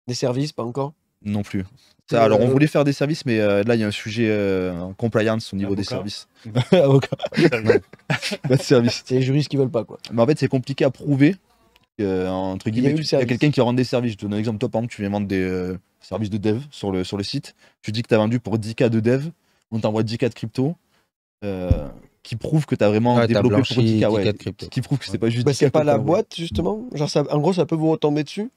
Des services, pas encore non plus. Euh, alors, on voulait faire des services, mais là, il y a un sujet compliance au niveau des services. [laughs] Avocat. [laughs] Pas de service. C'est les juristes qui veulent pas, quoi. Mais en fait, c'est compliqué à prouver entre guillemets, il y a, quelqu'un qui rend des services. Je te donne un exemple. Toi, par exemple, tu viens vendre des euh, services de dev sur le, sur le site. Tu dis que tu as vendu pour 10K de dev. On t'envoie 10K de crypto. Euh, qui prouve que tu as vraiment développé pour 10K, qui prouve que c'est pas juste bah, c'est pas la boîte justement genre en gros ça peut vous retomber dessus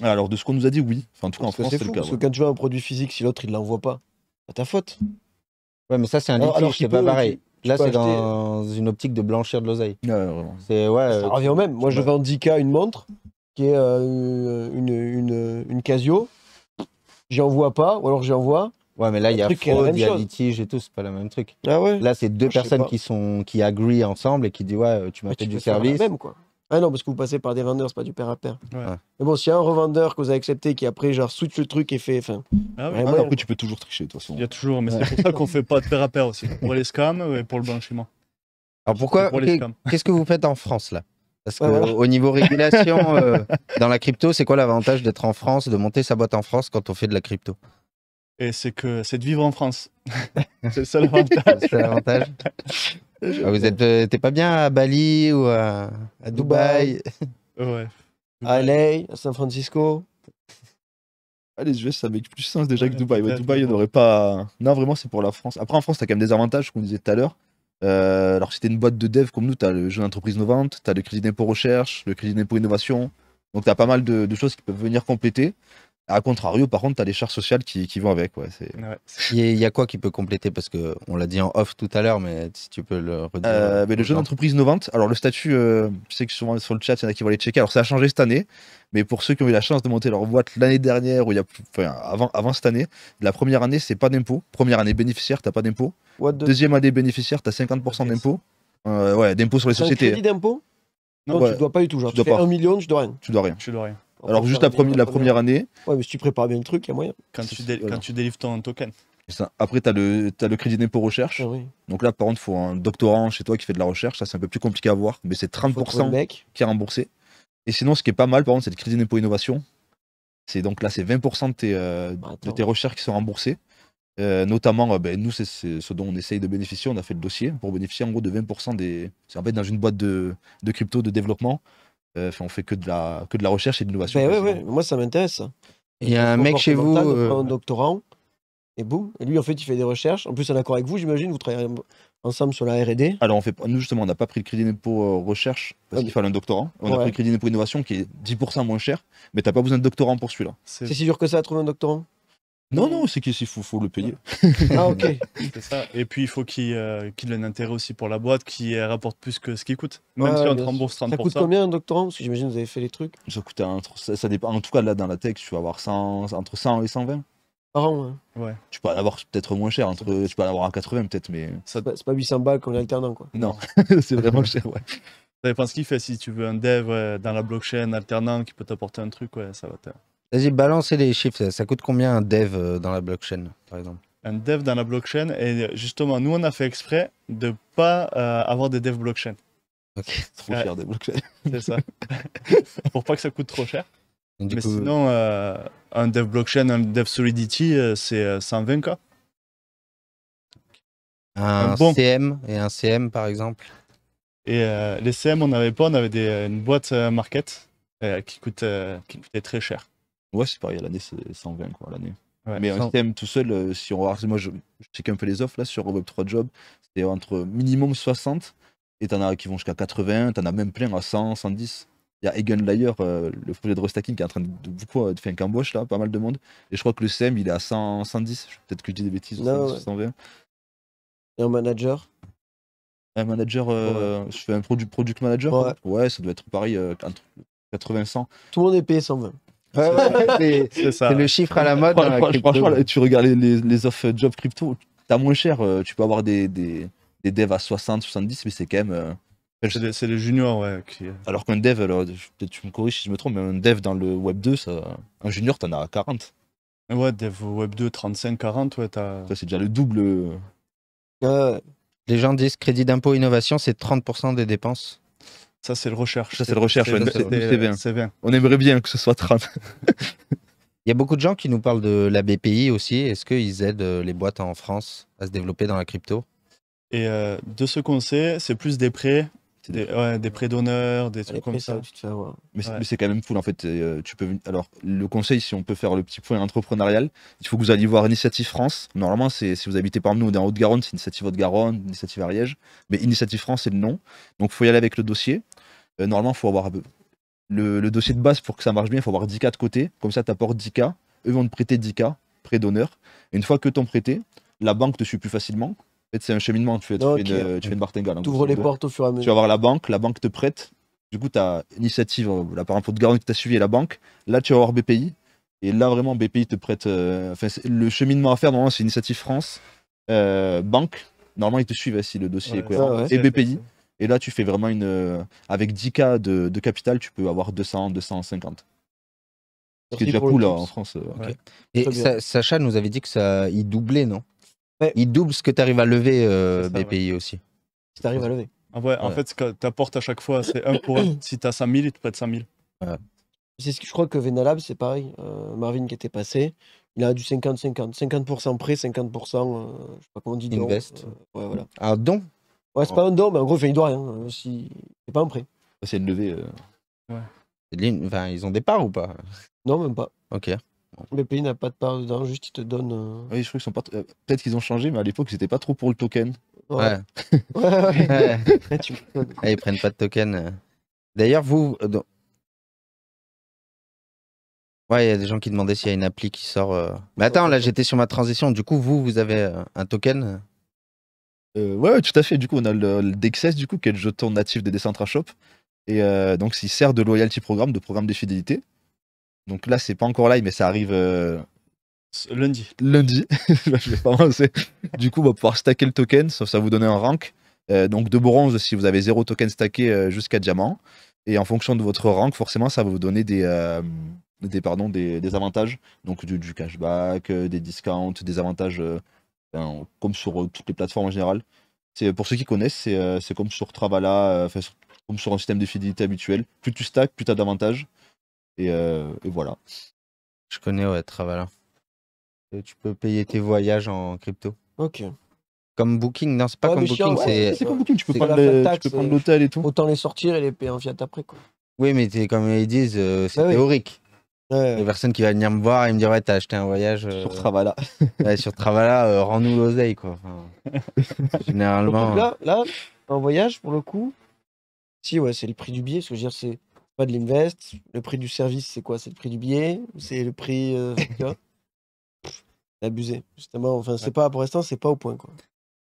alors de ce qu'on nous a dit oui en tout cas en France c'est le cas parce que quand tu veux un produit physique si l'autre il l'envoie pas c'est ta faute ouais mais ça c'est un litige c'est pas pareil Là, c'est dans une optique de blanchir de l'oseille. C'est ouais. Ça revient au même. Moi, je vends 10K une montre qui est euh, une, une, une, Casio. J'en vois pas, ou alors j'en vois. Ouais, mais là, il y a fraude, il y a litige et tout, c'est pas le même truc. Ah ouais Là, c'est deux personnes qui, sont, qui agree ensemble et qui disent Ouais, euh, tu m'as fait du service. Même, quoi. Ah non, parce que vous passez par des vendeurs, c'est pas du pair à pair. Mais bon, s'il y a un revendeur que vous avez accepté qui après, genre, switch le truc et fait. Enfin, ah ouais. Ah après, tu peux toujours tricher, de toute façon. Il y a toujours, mais c'est pour ça qu'on fait pas de pair à pair aussi. Pour les scams et pour le blanchiment. Alors pourquoi Qu'est-ce que vous faites en France là Parce qu'au niveau régulation, [laughs] euh, dans la crypto, c'est quoi l'avantage d'être en France, de monter sa boîte en France quand on fait de la crypto et c'est que c'est de vivre en France. [laughs] c'est ça l'avantage. [laughs] Ah, vous êtes, euh, pas bien à Bali ou à, Dubaï, Ouais. [laughs] à LA, à San Francisco je les US, ça make plus sens déjà que Dubaï. Dubaï, on n'y aurait pas. Non, vraiment, c'est pour la France. Après, en France, tu as quand même des avantages, comme on disait tout à l'heure. Euh, alors, si t'es une boîte de dev comme nous, tu as le jeu d'entreprise novante, as le crédit d'impôt recherche, le crédit d'impôt innovation. Donc, tu as pas mal de choses qui peuvent venir compléter. A contrario, par contre, tu as les charges sociales qui, vont avec. Ouais, [laughs] Il y a quoi qui peut compléter Parce qu'on l'a dit en off tout à l'heure, mais si tu peux le redire. Euh, euh, mais le jeu d'entreprise novante, alors le statut, c'est euh, sais que souvent sur le chat, il y en a qui vont aller checker. Alors ça a changé cette année, mais pour ceux qui ont eu la chance de monter leur boîte l'année dernière, ou il y a, enfin, avant, avant cette année, la première année, c'est pas d'impôt. Première année bénéficiaire, t'as pas d'impôt. Deuxième année bénéficiaire, tu as 50% d'impôt. ouais, d'impôt sur les sociétés. d'impôt non, tu dois pas du tout. Genre, tu, fais pas. 1 million, tu dois rien. Tu dois rien. Tu dois rien. Alors juste la, première, la première année. Ouais, mais si tu prépares bien le truc, il y a moyen. Quand, tu, délivres ton token. Après, tu as, le crédit d'impôt recherche. Donc là, par contre, il faut un doctorant chez toi qui fait de la recherche. Ça, c'est un peu plus compliqué à voir, mais c'est 30% qui est remboursé. Et sinon, ce qui est pas mal, par contre, c'est le crédit d'impôt innovation. C'est donc là, c'est 20% de tes, euh, bah, tes, recherches qui sont remboursées. Euh, notamment, euh, ben, nous, c'est ce dont on essaye de bénéficier. On a fait le dossier pour bénéficier en gros de 20% des. C'est en fait dans une boîte de crypto, de développement. Euh, on fait que de la, que de la recherche et de l'innovation. Ben moi, ça m'intéresse. Hein. Il y a un mec chez vous. Un euh, doctorant. Et boum. Et lui, en fait, il fait des recherches. En plus, en d'accord avec vous, j'imagine, vous travaillez ensemble sur la RD. Alors, on fait, nous, justement, on n'a pas pris le crédit pour euh, recherche parce qu'il fallait un doctorant. On a pris le crédit d'impôt innovation qui est 10% moins cher, mais t'as pas besoin de doctorant pour celui-là. C'est si dur que ça à trouver un doctorant non, non, c'est qu'il faut, le payer. Ah, ah ok. [laughs] Et puis, il faut qu'il ait euh, un intérêt aussi pour la boîte qui euh, rapporte plus que ce qu'il coûte. Même si on te rembourse 30%. Ça coûte combien un doctorant Parce que j'imagine que vous avez fait les trucs Ça coûte un- ça, dépend. En tout cas, là, dans la tech, tu vas avoir 100, entre 100 et 120. par an. ouais. Tu peux en avoir peut-être moins cher. Entre, tu peux en avoir à 80 peut-être, mais C'est pas- pas 800 balles est alternant quoi. non, [laughs] c'est vraiment cher. Ouais. Ça dépend ce qu'il fait. Si tu veux un dev euh, dans la blockchain alternant qui peut t'apporter un truc, ouais, ça va. te- Vas-y, balancez les chiffres. Ça coûte combien un dev euh, dans la blockchain, par exemple Un dev dans la blockchain, et justement, nous, on a fait exprès de pas euh, avoir des dev blockchain. Ok, trop cher des blockchains. [laughs] C'est ça. [laughs] Pour pas que ça coûte trop cher. Mais sinon, euh, un dev blockchain, un dev Solidity, c'est 120K. Un, CM et un CM, par exemple Et les CM, on avait pas, on avait des, une boîte market qui, coûte, qui coûtait très cher. Ouais, c'est pareil, l'année, c'est 120 quoi, l'année. mais un CM tout seul, euh, si on regarde, moi je, sais qu'un peu les offres là sur Web3 Job, c'est entre minimum 60 et t'en as qui vont jusqu'à 80, t'en as même plein à 100, 110. Il y a Egan Layer, euh, le projet de restacking qui est en train de, beaucoup euh, de faire un cambouche là, pas mal de monde. Et je crois que le CM il est à 100, 110, peut-être que je dis des bêtises, 120. Et un manager Un manager, je fais un product, product manager Ouais, ça doit être pareil, entre 80, 100. Tout le monde est payé 120. [laughs] c'est le chiffre à la mode. Euh, franchement, tu regardes les, les, euh, job crypto, t'as moins cher. Euh, tu peux avoir des, des, des, devs à 60, 70, mais c'est quand même. c'est les juniors, ouais. Alors qu'un dev, peut-être tu me corriges si je me trompe, mais un dev dans le Web 2, un junior, t'en as à 40. Ouais, dev Web 2, 35, 40, ouais, t'as. Ça, c'est déjà le double. les gens disent crédit d'impôt innovation, c'est 30% des dépenses. Ça, c'est le recherche. Ça, c'est le recherche. On aimerait bien que ce soit Trump [laughs] Il y a beaucoup de gens qui nous parlent de la BPI aussi. Est-ce qu'ils aident euh, les boîtes en France à se développer dans la crypto Et euh, de ce qu'on sait, c'est plus des prêts des, des prêts d'honneur, des trucs comme ça. Mais c'est quand même cool en fait. Euh, tu peux, alors, le conseil, si on peut faire le petit point entrepreneurial, il faut que vous alliez voir Initiative France. Normalement, si vous habitez parmi nous, dans Haute-Garonne, c'est Initiative Haute-Garonne, Initiative Ariège. Mais Initiative France, c'est le nom. Donc, il faut y aller avec le dossier. Euh, normalement, il faut avoir le, dossier de base pour que ça marche bien, il faut avoir 10K de côté. Comme ça, tu apportes 10K. Eux vont te prêter 10K, prêt d'honneur. Une fois que tu as prêté, la banque te suit plus facilement c'est un cheminement. Tu fais, tu fais une, tu Tu ouvres les portes au fur et à mesure. Tu vas voir la banque, la banque te prête. Du coup, tu as initiative, euh, là, par exemple, de garantir que tu as suivi la banque. Là, tu vas voir BPI. Et là, vraiment, BPI te prête. Euh, enfin, le cheminement à faire, normalement, c'est Initiative France, euh, banque. Normalement, ils te suivent hein, si le dossier est cohérent. et BPI. Et là, tu fais vraiment une. avec 10K de, capital, tu peux avoir 200, 250. Ce qui est déjà cool hein, en France. Et Sacha nous avait dit que ça, il doublait, non il double ce que tu arrives à lever BPI euh, aussi. Si tu arrives à lever. ouais, en fait, ce que tu apportes à chaque fois, c'est un pour [coughs] Si tu as 5000, il te prête 5000. C'est ce que je crois que Venalab, c'est pareil. Euh, Marvin qui était passé, il a du 50-50. 50%, prêt, 50%, euh, je sais pas comment on dit. Invest. ouais, voilà. Un ah, don Ouais, c'est pas un don, mais en gros, il doit rien. C'est pas un prêt. C'est le Ouais. ils ont des parts ou pas Non, même pas. Ok. Le pays n'a pas de part dedans, juste ils te donnent. Euh, ah oui, je crois qu'ils sont pas. Euh, peut-être qu'ils ont changé, mais à l'époque, c'était pas trop pour le token. Ouais. ouais, [laughs] ouais. Ah, ils prennent pas de token. Euh. D'ailleurs, vous. Ouais, il y a des gens qui demandaient s'il y a une appli qui sort. Mais attends, là, j'étais sur ma transition. Du coup, vous, vous avez un token ouais, tout à fait. Du coup, on a le, le du coup, qui est le jeton natif des Decentra Shop. Et donc, il sert de loyalty programme, de programme de fidélité. Donc là, c'est pas encore live, mais ça arrive euh, lundi. Lundi. [laughs] je vais pas avancer. du coup, on va pouvoir stacker le token, sauf ça vous donner un rank. Euh, donc de bronze si vous avez zéro token stacké euh, jusqu'à diamant. Et en fonction de votre rank, forcément, ça va vous donner des, des, pardon, des, avantages. Donc du, cashback, des discounts, des avantages ben, comme sur toutes les plateformes en général. C'est, pour ceux qui connaissent, c'est, comme sur Travala, comme sur un système de fidélité habituel. Plus tu stacks, plus tu as d'avantages. Et, euh, et voilà. Je connais, ouais, Travala. tu peux payer tes voyages en crypto. Ok. Comme Booking, non, c'est pas comme Booking, ouais, c'est. comme Booking, tu peux prendre euh, l'hôtel et tout. Autant les sortir et les payer en fiat après, quoi. Oui, mais comme ils disent, euh, c'est ah oui. théorique. Ouais. Les personnes qui vont venir me voir et me dire Ouais, t'as acheté un voyage. Sur Travala. [laughs] ouais, sur Travala, rends-nous l'oseille, quoi. [laughs] généralement. Donc là, hein. là, un voyage, pour le coup, si, ouais, c'est le prix du billet, parce que je veux dire, c'est pas de l'invest. Le prix du service, c'est quoi C'est le prix du billet C'est le prix. Euh, [laughs] abusé. Justement, enfin, c'est pas pour l'instant, c'est pas au point quoi.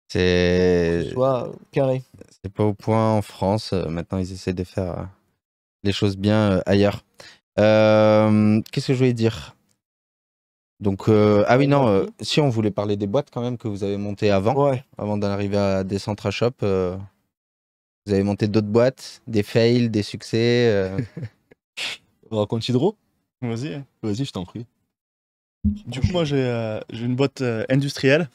C'est. Soit euh, carré. C'est pas au point en France. Euh, maintenant, ils essaient de faire les choses bien ailleurs. Qu'est-ce que je voulais dire Donc, ah oui, non, si on voulait parler des boîtes quand même que vous avez montées avant, ouais. avant d'arriver à des à Shop. Vous avez monté d'autres boîtes, des fails, des succès. Euh... [laughs] Raconte Hydro Vas-y, vas-y, je t'en prie. Du coup, moi, j'ai euh, une boîte euh, industrielle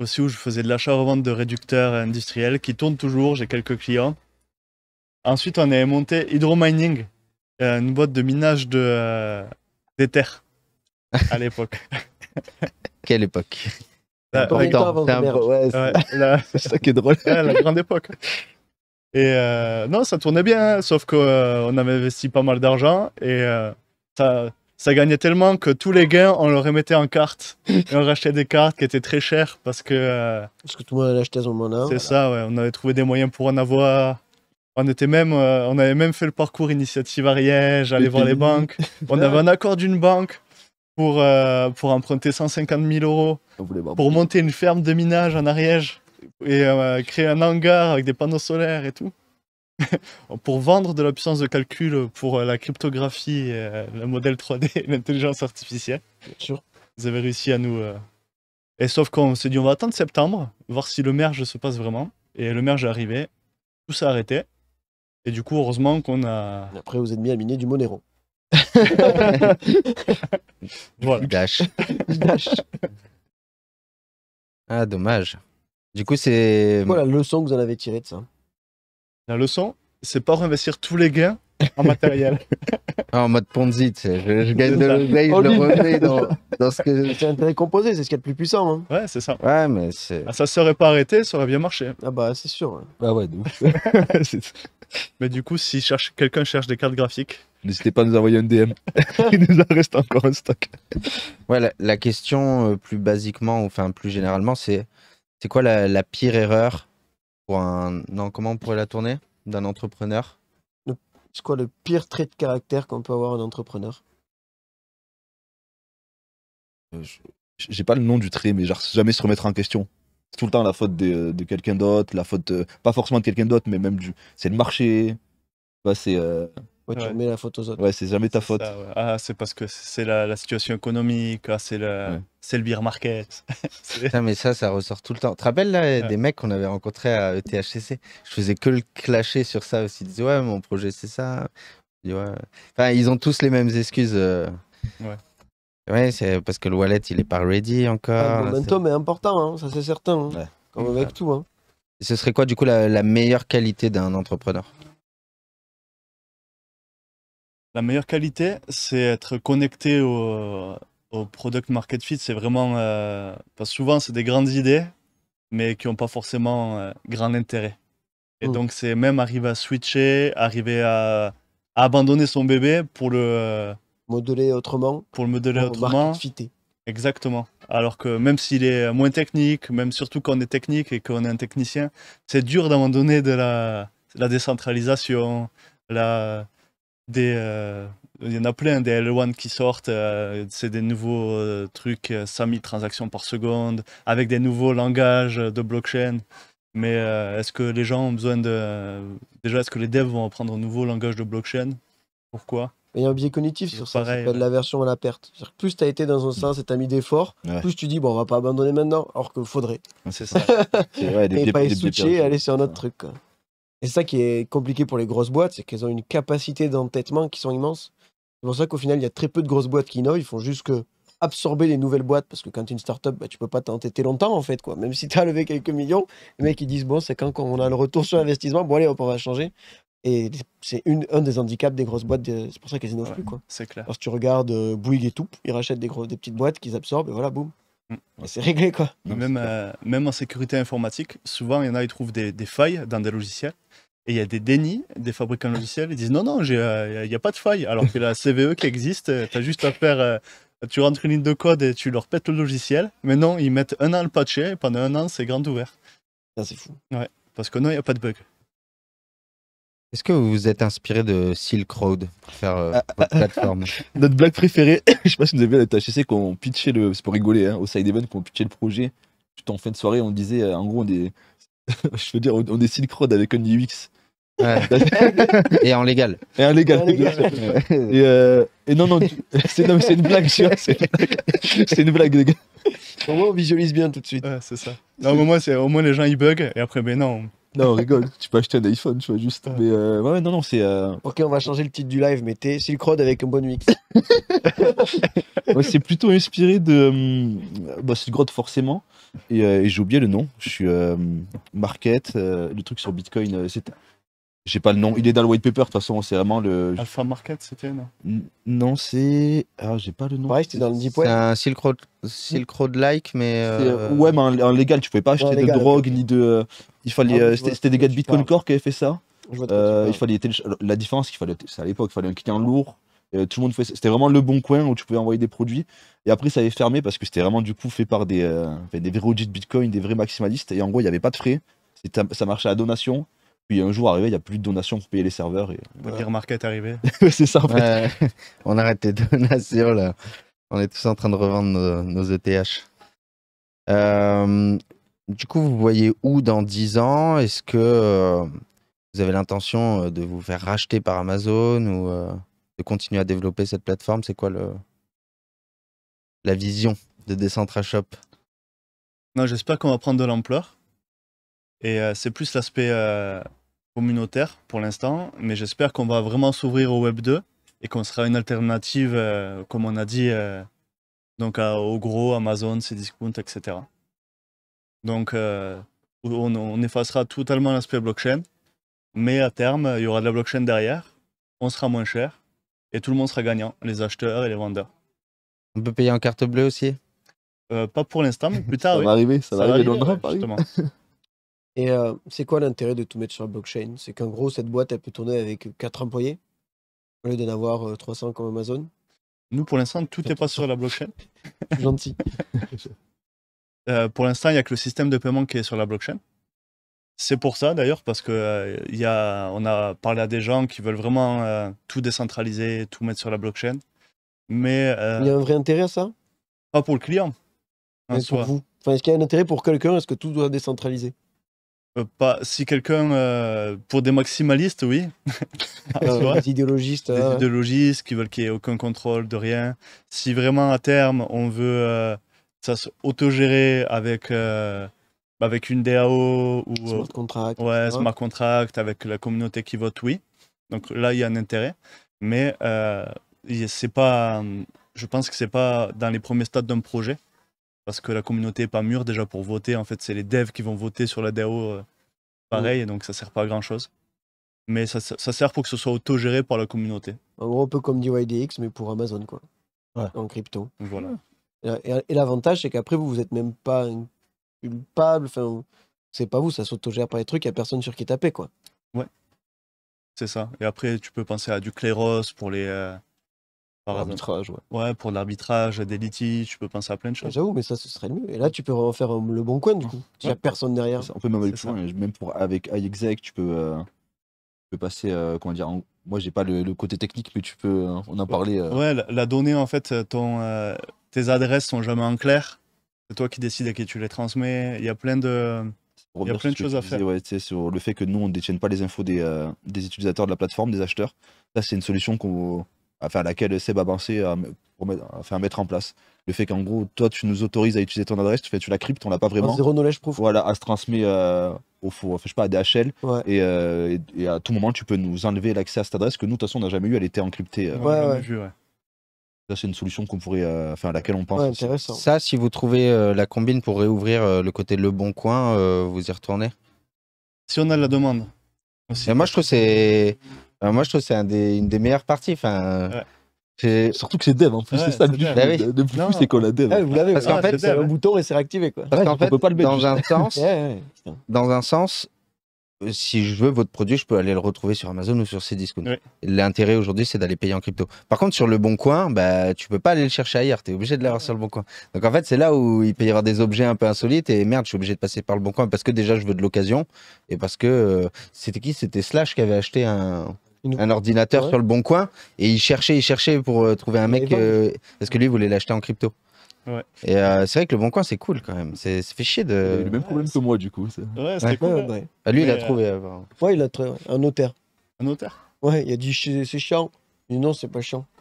aussi où je faisais de l'achat-revente de réducteurs industriels qui tourne toujours. J'ai quelques clients. Ensuite, on est monté Hydro Mining, euh, une boîte de minage de des terres à l'époque. [laughs] Quelle époque C'est ouais, [laughs] ça qui est drôle. la grande époque. Et euh, non, ça tournait bien, hein, sauf qu'on euh, avait investi pas mal d'argent et euh, ça, gagnait tellement que tous les gains, on le remettait en cartes. et on rachetait des cartes qui étaient très chères parce que. parce que tout le monde l'achetait à ce moment-là. C'est ça, ouais. On avait trouvé des moyens pour en avoir. On, était même, on avait même fait le parcours initiative Ariège, aller voir les banques. [laughs] on avait un accord d'une banque pour, pour emprunter 150 000 euros pour monter une ferme de minage en Ariège et a euh, créer un hangar avec des panneaux solaires et tout, [laughs] pour vendre de la puissance de calcul pour euh, la cryptographie, euh, le modèle 3D et l'intelligence artificielle. Bien sûr. Vous avez réussi à nous. Et sauf qu'on s'est dit, on va attendre septembre, voir si le merge se passe vraiment. Et le merge est arrivé, tout s'est arrêté. Et du coup, heureusement qu'on a. Après, vous êtes mis à miner du Monero. [laughs] voilà. Dash. Ah, dommage. Du coup, c'est quoi la euh, leçon que vous en avez tirée de ça La leçon, c'est pas réinvestir tous les gains en matériel. [laughs] en mode Ponzi, tu sais. Je, gagne de l'oseille, je oh, le remets [laughs] dans, ce que. C'est un intérêt composé, c'est ce qu'il y a de plus puissant. Hein. Ouais, c'est ça. Ouais, mais c'est. Ah, ça serait pas arrêté, ça aurait bien marché. Ah, bah, c'est sûr. Hein. Bah, ouais, [laughs] mais du coup, si cherche... quelqu'un cherche des cartes graphiques. N'hésitez pas à nous envoyer un DM. Il nous en reste encore un stock. Ouais, la, question euh, plus basiquement, enfin plus généralement, c'est c'est quoi la, pire erreur pour un. Non, comment on pourrait la tourner D'un entrepreneur C'est quoi le pire trait de caractère qu'on peut avoir un entrepreneur euh, J'ai pas le nom du trait, mais jamais se remettre en question. C'est tout le temps la faute euh, de, quelqu'un d'autre, la faute. Euh, pas forcément de quelqu'un d'autre, mais même du. C'est le marché. Bah, c'est. Ouais, tu mets la faute aux autres. Ouais, c'est jamais ta faute. ah, c'est parce que c'est la, situation économique, ah, c'est le, beer market. Non, [laughs] mais ça, ça ressort tout le temps. Tu te rappelles là, des mecs qu'on avait rencontrés à ETHCC Je faisais que le clasher sur ça aussi. Ils disaient, ouais, mon projet, c'est ça. Ils enfin, ils ont tous les mêmes excuses. Euh. Ouais. Ouais, c'est parce que le wallet, il est pas ready encore. Ah, le momentum est... important, hein, ça c'est certain. Hein. Comme avec tout. Hein. ce serait quoi, du coup, la meilleure qualité d'un entrepreneur la meilleure qualité, c'est être connecté au, product market fit. C'est vraiment. pas euh, parce souvent, c'est des grandes idées, mais qui n'ont pas forcément euh, grand intérêt. Et mmh. donc, c'est même arriver à switcher, arriver à, abandonner son bébé pour le. modeler autrement. Pour le modeler autrement. Exactement. Alors que même s'il est moins technique, même surtout quand on est technique et qu'on est un technicien, c'est dur d'abandonner de la, la décentralisation, la, des. Euh, il y en a plein des L1 qui sortent, euh, c'est des nouveaux euh, trucs, 5000 transactions par seconde, avec des nouveaux langages de blockchain. Mais est-ce que les gens ont besoin de. déjà, est-ce que les devs vont apprendre un nouveau langage de blockchain Pourquoi Il y a un biais cognitif sur ça, c'est pas de la version à la perte. Plus tu as été dans un sens et tu as mis d'efforts, plus tu dis, bon, on va pas abandonner maintenant, alors qu'il faudrait. C'est ça. [laughs] et pas être et aller sur un autre truc. Quoi. Et c'est ça qui est compliqué pour les grosses boîtes, c'est qu'elles ont une capacité d'entêtement qui sont immenses. C'est pour ça qu'au final, il y a très peu de grosses boîtes qui innovent, ils font juste que absorber les nouvelles boîtes parce que quand tu es une startup, bah, tu peux pas t'entêter longtemps en fait. quoi. Même si tu as levé quelques millions, les mecs ils disent bon, c'est quand on a le retour sur investissement, bon allez, on va changer. Et c'est un des handicaps des grosses boîtes, c'est pour ça qu'elles innovent plus. quoi. C'est clair. parce tu regardes euh, Bouygues et tout, ils rachètent des, des petites boîtes qu'ils absorbent et voilà, boum. Mm. C'est réglé quoi. Euh, même, en sécurité informatique, souvent il y en a, ils trouvent des, failles dans des logiciels. Et il y a des dénis des fabricants de logiciels. Ils disent non, non, euh, il n'y a pas de faille. Alors que la CVE qui existe, euh, tu as juste à faire. tu rentres une ligne de code et tu leur pètes le logiciel. Mais non, ils mettent un an le patcher et pendant un an, c'est grand ouvert. Ça, c'est fou. Ouais, parce que non, il n'y a pas de bug. Est-ce que vous vous êtes inspiré de Silk Road pour faire euh, ah, votre ah, ah, plateforme Notre blague préférée, [coughs] je sais pas si vous avez vu à la c'est qu'on pitchait le. C'est pour rigoler, hein, au side event, qu'on pitchait le projet. Tout en fin de soirée, on disait, euh, en gros, on est. [laughs] je veux dire, on, est Silk Road avec un UX. Ouais. [laughs] et en légal. Et en légal. Euh, et, non, non, c'est une blague, tu vois. C'est une, blague, les gars. Au moins, on visualise bien tout de suite. Ouais, c'est ça. Non, moi, au moins, les gens, ils bug. Et après, ben non, non, rigole, tu peux acheter un iPhone, tu vois, juste. Mais euh, ouais, non, non, c'est. Euh, ok, on va changer le titre du live, mais t'es Silk Road avec un bon mix. c'est plutôt inspiré de. Euh, bah, grotte, forcément. Et, j'ai oublié le nom. Je suis Market, le truc sur Bitcoin. c'est... J'ai pas le nom. Il est dans le white paper, de toute façon, c'est vraiment le. Alpha Market, c'était non Non, c'est. Ah, j'ai pas le nom. Ouais, c'était dans le Deep C'est un Silk Road, like, mais. ouais, mais en, légal, tu pouvais pas acheter de drogue ni de. Il fallait, ah, euh, c'était des gars de Bitcoin Core qui avaient fait ça. Euh, il fallait la différence qu'il fallait, c'est à l'époque, il fallait un client lourd. Euh, tout le monde C'était vraiment le bon coin où tu pouvais envoyer des produits. Et après, ça avait fermé parce que c'était vraiment du coup fait par des, vrais OG de Bitcoin, des vrais maximalistes. Et en gros, il n'y avait pas de frais. Ça marchait à donation. Puis un jour arrivé, il n'y a plus de donation pour payer les serveurs. Et, Le market arrivé. c'est ça en fait. [laughs] on arrête les donations là. On est tous en train de revendre nos, ETH. Du coup, vous voyez où dans 10 ans Est-ce que euh, vous avez l'intention euh, de vous faire racheter par Amazon ou euh, de continuer à développer cette plateforme C'est quoi le... la vision de Decentrashop Non, j'espère qu'on va prendre de l'ampleur. Et c'est plus l'aspect communautaire pour l'instant, mais j'espère qu'on va vraiment s'ouvrir au Web 2 et qu'on sera une alternative, comme on a dit, donc au gros, Amazon, Cdiscount, etc. Donc, euh, on, effacera totalement l'aspect blockchain. Mais à terme, il y aura de la blockchain derrière. On sera moins cher. Et tout le monde sera gagnant, les acheteurs et les vendeurs. On peut payer en carte bleue aussi euh, Pas pour l'instant, mais plus tard. ça va arriver, ça, va arriver, justement. [laughs] Et euh, c'est quoi l'intérêt de tout mettre sur la blockchain C'est qu'en gros, cette boîte, elle peut tourner avec 4 employés au lieu d'en avoir 300 comme Amazon Nous, pour l'instant, tout n'est pas sur la blockchain. [laughs] Gentil. [laughs] Euh, pour l'instant, il n'y a que le système de paiement qui est sur la blockchain. C'est pour ça d'ailleurs, parce que euh, il y a, on a parlé à des gens qui veulent vraiment euh, tout décentraliser, tout mettre sur la blockchain. Mais il y a un vrai intérêt à ça Pas pour le client. vous. Enfin, est-ce qu'il y a un intérêt pour quelqu'un Est-ce que tout doit décentraliser pas, si quelqu'un, pour des maximalistes, oui. [laughs] des idéologistes. Des hein. idéologistes qui veulent qu'il n'y ait aucun contrôle de rien. Si vraiment à terme on veut ça autogéré avec euh, avec une DAO ou euh, smart contract, ouais, smart contract avec la communauté qui vote oui. Donc là, il y a un intérêt, mais euh, c'est pas, je pense que c'est pas dans les premiers stades d'un projet parce que la communauté n'est pas mûre déjà pour voter. En fait, c'est les devs qui vont voter sur la DAO, pareil, mm. donc ça sert pas à grand chose. Mais ça, ça sert pour que ce soit autogéré par la communauté. gros, un peu comme DYDX, mais pour Amazon, quoi. Ouais. En crypto. Voilà. Et, l'avantage, c'est qu'après, vous, vous n'êtes même pas culpable. Enfin, c'est pas vous, ça s'autogère par les trucs, il n'y a personne sur qui taper, quoi. Ouais. C'est ça. Et après, tu peux penser à du cléros pour les. Euh, l'arbitrage, ouais. Ouais, pour l'arbitrage, des litiges, tu peux penser à plein de choses. J'avoue, mais ça, ce serait le mieux. Et là, tu peux vraiment faire euh, le bon coin, du coup. Il n'y a personne derrière. On peut même même avec iExec, tu peux. Euh, peux passer, euh, comment dire, n'ai moi j'ai pas le, côté technique, mais tu peux, on en parlait. Ouais, la, donnée en fait, ton, tes adresses sont jamais en clair. C'est toi qui décides à qui tu les transmets. Il y a plein de, il y a plein de choses à faire. sur le fait que nous, on ne détienne pas les infos des, euh, des, utilisateurs de la plateforme, des acheteurs. Ça, c'est une solution qu'on à laquelle Seb a pensé à, pour mettre, mettre en place. Le fait qu'en gros, toi, tu nous autorises à utiliser ton adresse, tu, fais, tu la cryptes, on l'a pas vraiment. Ah, zéro knowledge proof. Voilà, à se transmettre euh, au four, sais pas, à DHL. Euh, et, à tout moment, tu peux nous enlever l'accès à cette adresse que nous, de toute façon, on n'a jamais eu, elle était encryptée. Ouais, ouais. Ça, c'est une solution qu'on pourrait, euh, enfin, à laquelle on pense. Ça, si vous trouvez euh, la combine pour réouvrir euh, le côté Le Bon Coin, vous y retournez Si on a la demande. moi, je trouve que c'est, moi, je trouve c'est un des... une des meilleures parties. Enfin, Surtout que c'est dev en hein. plus, c'est ça le plus. De bah plus, c'est qu'on a dev. vous l'avez, parce qu'en ah, fait, c'est un hein. bouton et c'est réactivé. Quoi. Parce qu'en fait, peut pas le dans un sens, dans un sens, euh, si je veux votre produit, je peux aller le retrouver sur Amazon ou sur Cdiscount. L'intérêt aujourd'hui, c'est d'aller payer en crypto. Par contre, sur le Bon Coin, bah, tu peux pas aller le chercher ailleurs. Tu es obligé de l'avoir sur le Bon Coin. Donc en fait, c'est là où il peut avoir des objets un peu insolites et merde, je suis obligé de passer par le Bon Coin parce que déjà, je veux de l'occasion et parce que euh, c'était qui C'était Slash qui avait acheté un, ordinateur sur le Bon Coin et il cherchait, il cherchait pour euh, trouver un mec parce que lui voulait l'acheter en crypto. Et euh, c'est vrai que le bon coin, c'est cool quand même. C'est ça fait chier de. Il a eu le même problème que moi, du coup. Ouais, c'était cool. Hein. Ah, lui, il a euh, trouvé. avant. Euh, ouais, il a trouvé, un notaire. Un notaire. Ouais, il a dit c'est chiant. Il dit non, c'est pas chiant. [laughs]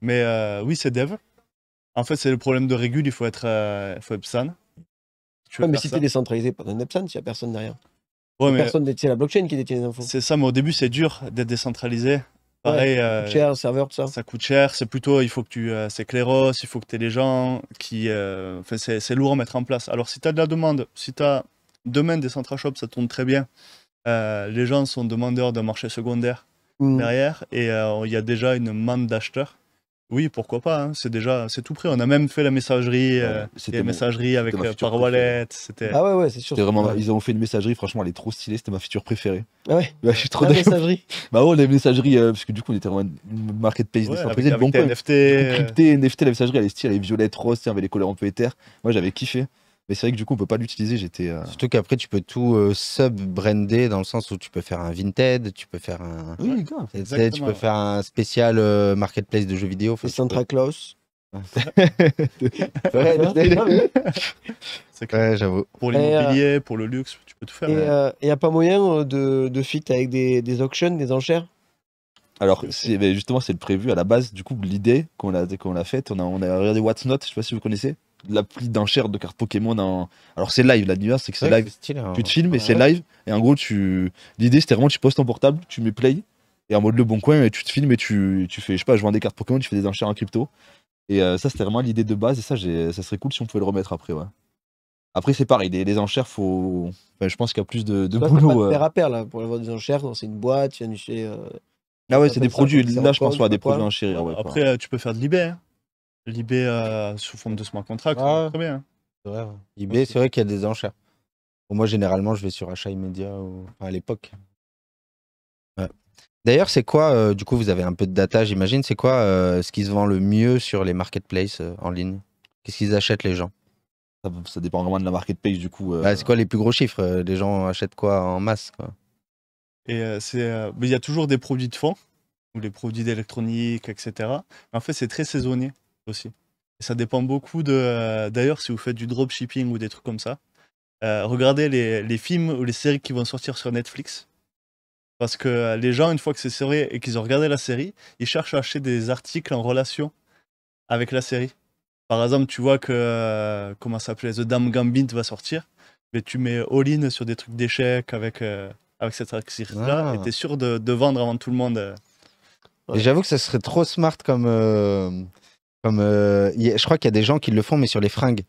Mais oui, c'est dev. En fait, c'est le problème de régule, il faut être, euh, faut mais si tu t'es décentralisé pas un Epson, s'il y a personne derrière. Ouais, mais Personne la blockchain qui détient les infos. c'est ça, mais au début, c'est dur d'être décentralisé ça coûte euh, cher, serveur, ça. Ça coûte cher. C'est plutôt, il faut que tu. Euh, c'est cléros, il faut que tu aies les gens qui. Euh, enfin, c'est lourd à mettre en place. Alors, si tu as de la demande, si tu as demain des centres shops, ça tourne très bien. les gens sont demandeurs d'un marché secondaire mmh. derrière et il y a déjà une manne d'acheteurs. Oui, pourquoi pas. Hein. C'est déjà, c'est tout prêt. On a même fait la messagerie, euh, la messagerie avec euh, par wallet. C'était. Ah ouais, ouais, c'est sûr. Vraiment, ils ont fait une messagerie. Franchement, elle est trop stylée. C'était ma feature préférée. Ah ouais. Bah, je suis trop. La messagerie. [laughs] bah ouais, la messagerie, euh, parce que du coup, on était vraiment une marketplace des décentralisée. bon avec NFT. Crypté, NFT, la messagerie, elle est stylée, elle est violette, rose, avec les couleurs un peu éthères. Moi, j'avais kiffé. Mais c'est vrai que du coup, on peut pas l'utiliser. Euh, Surtout qu'après, tu peux tout euh, sub-brander dans le sens où tu peux faire un Vinted, tu peux faire un. Oui, tu peux faire un spécial euh, marketplace de jeux vidéo. [laughs] C'est Santa Claus. ouais, j'avoue. Pour l'immobilier, pour le luxe, tu peux tout faire. Et il n'y a pas moyen de, de fit avec des, auctions, des enchères alors, justement, c'est le prévu à la base. Du coup, l'idée qu'on a, qu'on a faite, on a, on a regardé What's Not, je sais pas si vous connaissez l'appli d'enchères de cartes Pokémon en... alors c'est live la c'est que c'est live hein. tu te filmes et c'est live et en gros tu l'idée c'était vraiment tu poses ton portable tu mets play et en mode le bon coin et tu te filmes et tu, tu fais je sais pas je vends des cartes Pokémon tu fais des enchères en crypto et euh, ça c'était vraiment l'idée de base et ça ça serait cool si on pouvait le remettre après ouais après c'est pareil les, enchères faut je pense qu'il y a plus de, boulot euh. là hein, pour avoir des enchères c'est une boîte tu viens du chez euh, ah ouais, c'est des produits. Là, je pense, des produits après, tu peux faire de l'eBay. Hein. L'IB euh, sous forme de smart contract, ah c'est très bien. Hein. c'est vrai qu'il y a des enchères. moi, généralement, je vais sur achat immédiat à l'époque. D'ailleurs, c'est quoi, euh, du coup, vous avez un peu de data, j'imagine, c'est quoi euh, ce qui se vend le mieux sur les marketplaces en ligne Qu'est-ce qu'ils achètent les gens Ça, ça dépend vraiment de la marketplace du coup. Bah, c'est quoi les plus gros chiffres Les gens achètent quoi en masse Et c'est, mais il y a toujours des produits de fond, ou les produits d'électronique, etc. en fait, c'est très saisonnier aussi. Et ça dépend beaucoup de. Euh, d'ailleurs, si vous faites du dropshipping ou des trucs comme ça, euh, regardez les, les, films ou les séries qui vont sortir sur Netflix. Parce que euh, les gens, une fois que c'est serré et qu'ils ont regardé la série, ils cherchent à acheter des articles en relation avec la série. Par exemple, tu vois que, comment ça s'appelait, The Dame Gambit va sortir, mais tu mets all-in sur des trucs d'échecs avec, avec cette série-là, ah. et t'es sûr de, de, vendre avant tout le monde. J'avoue que ça serait trop smart comme, comme, euh, je crois qu'il y a des gens qui le font, mais sur les fringues.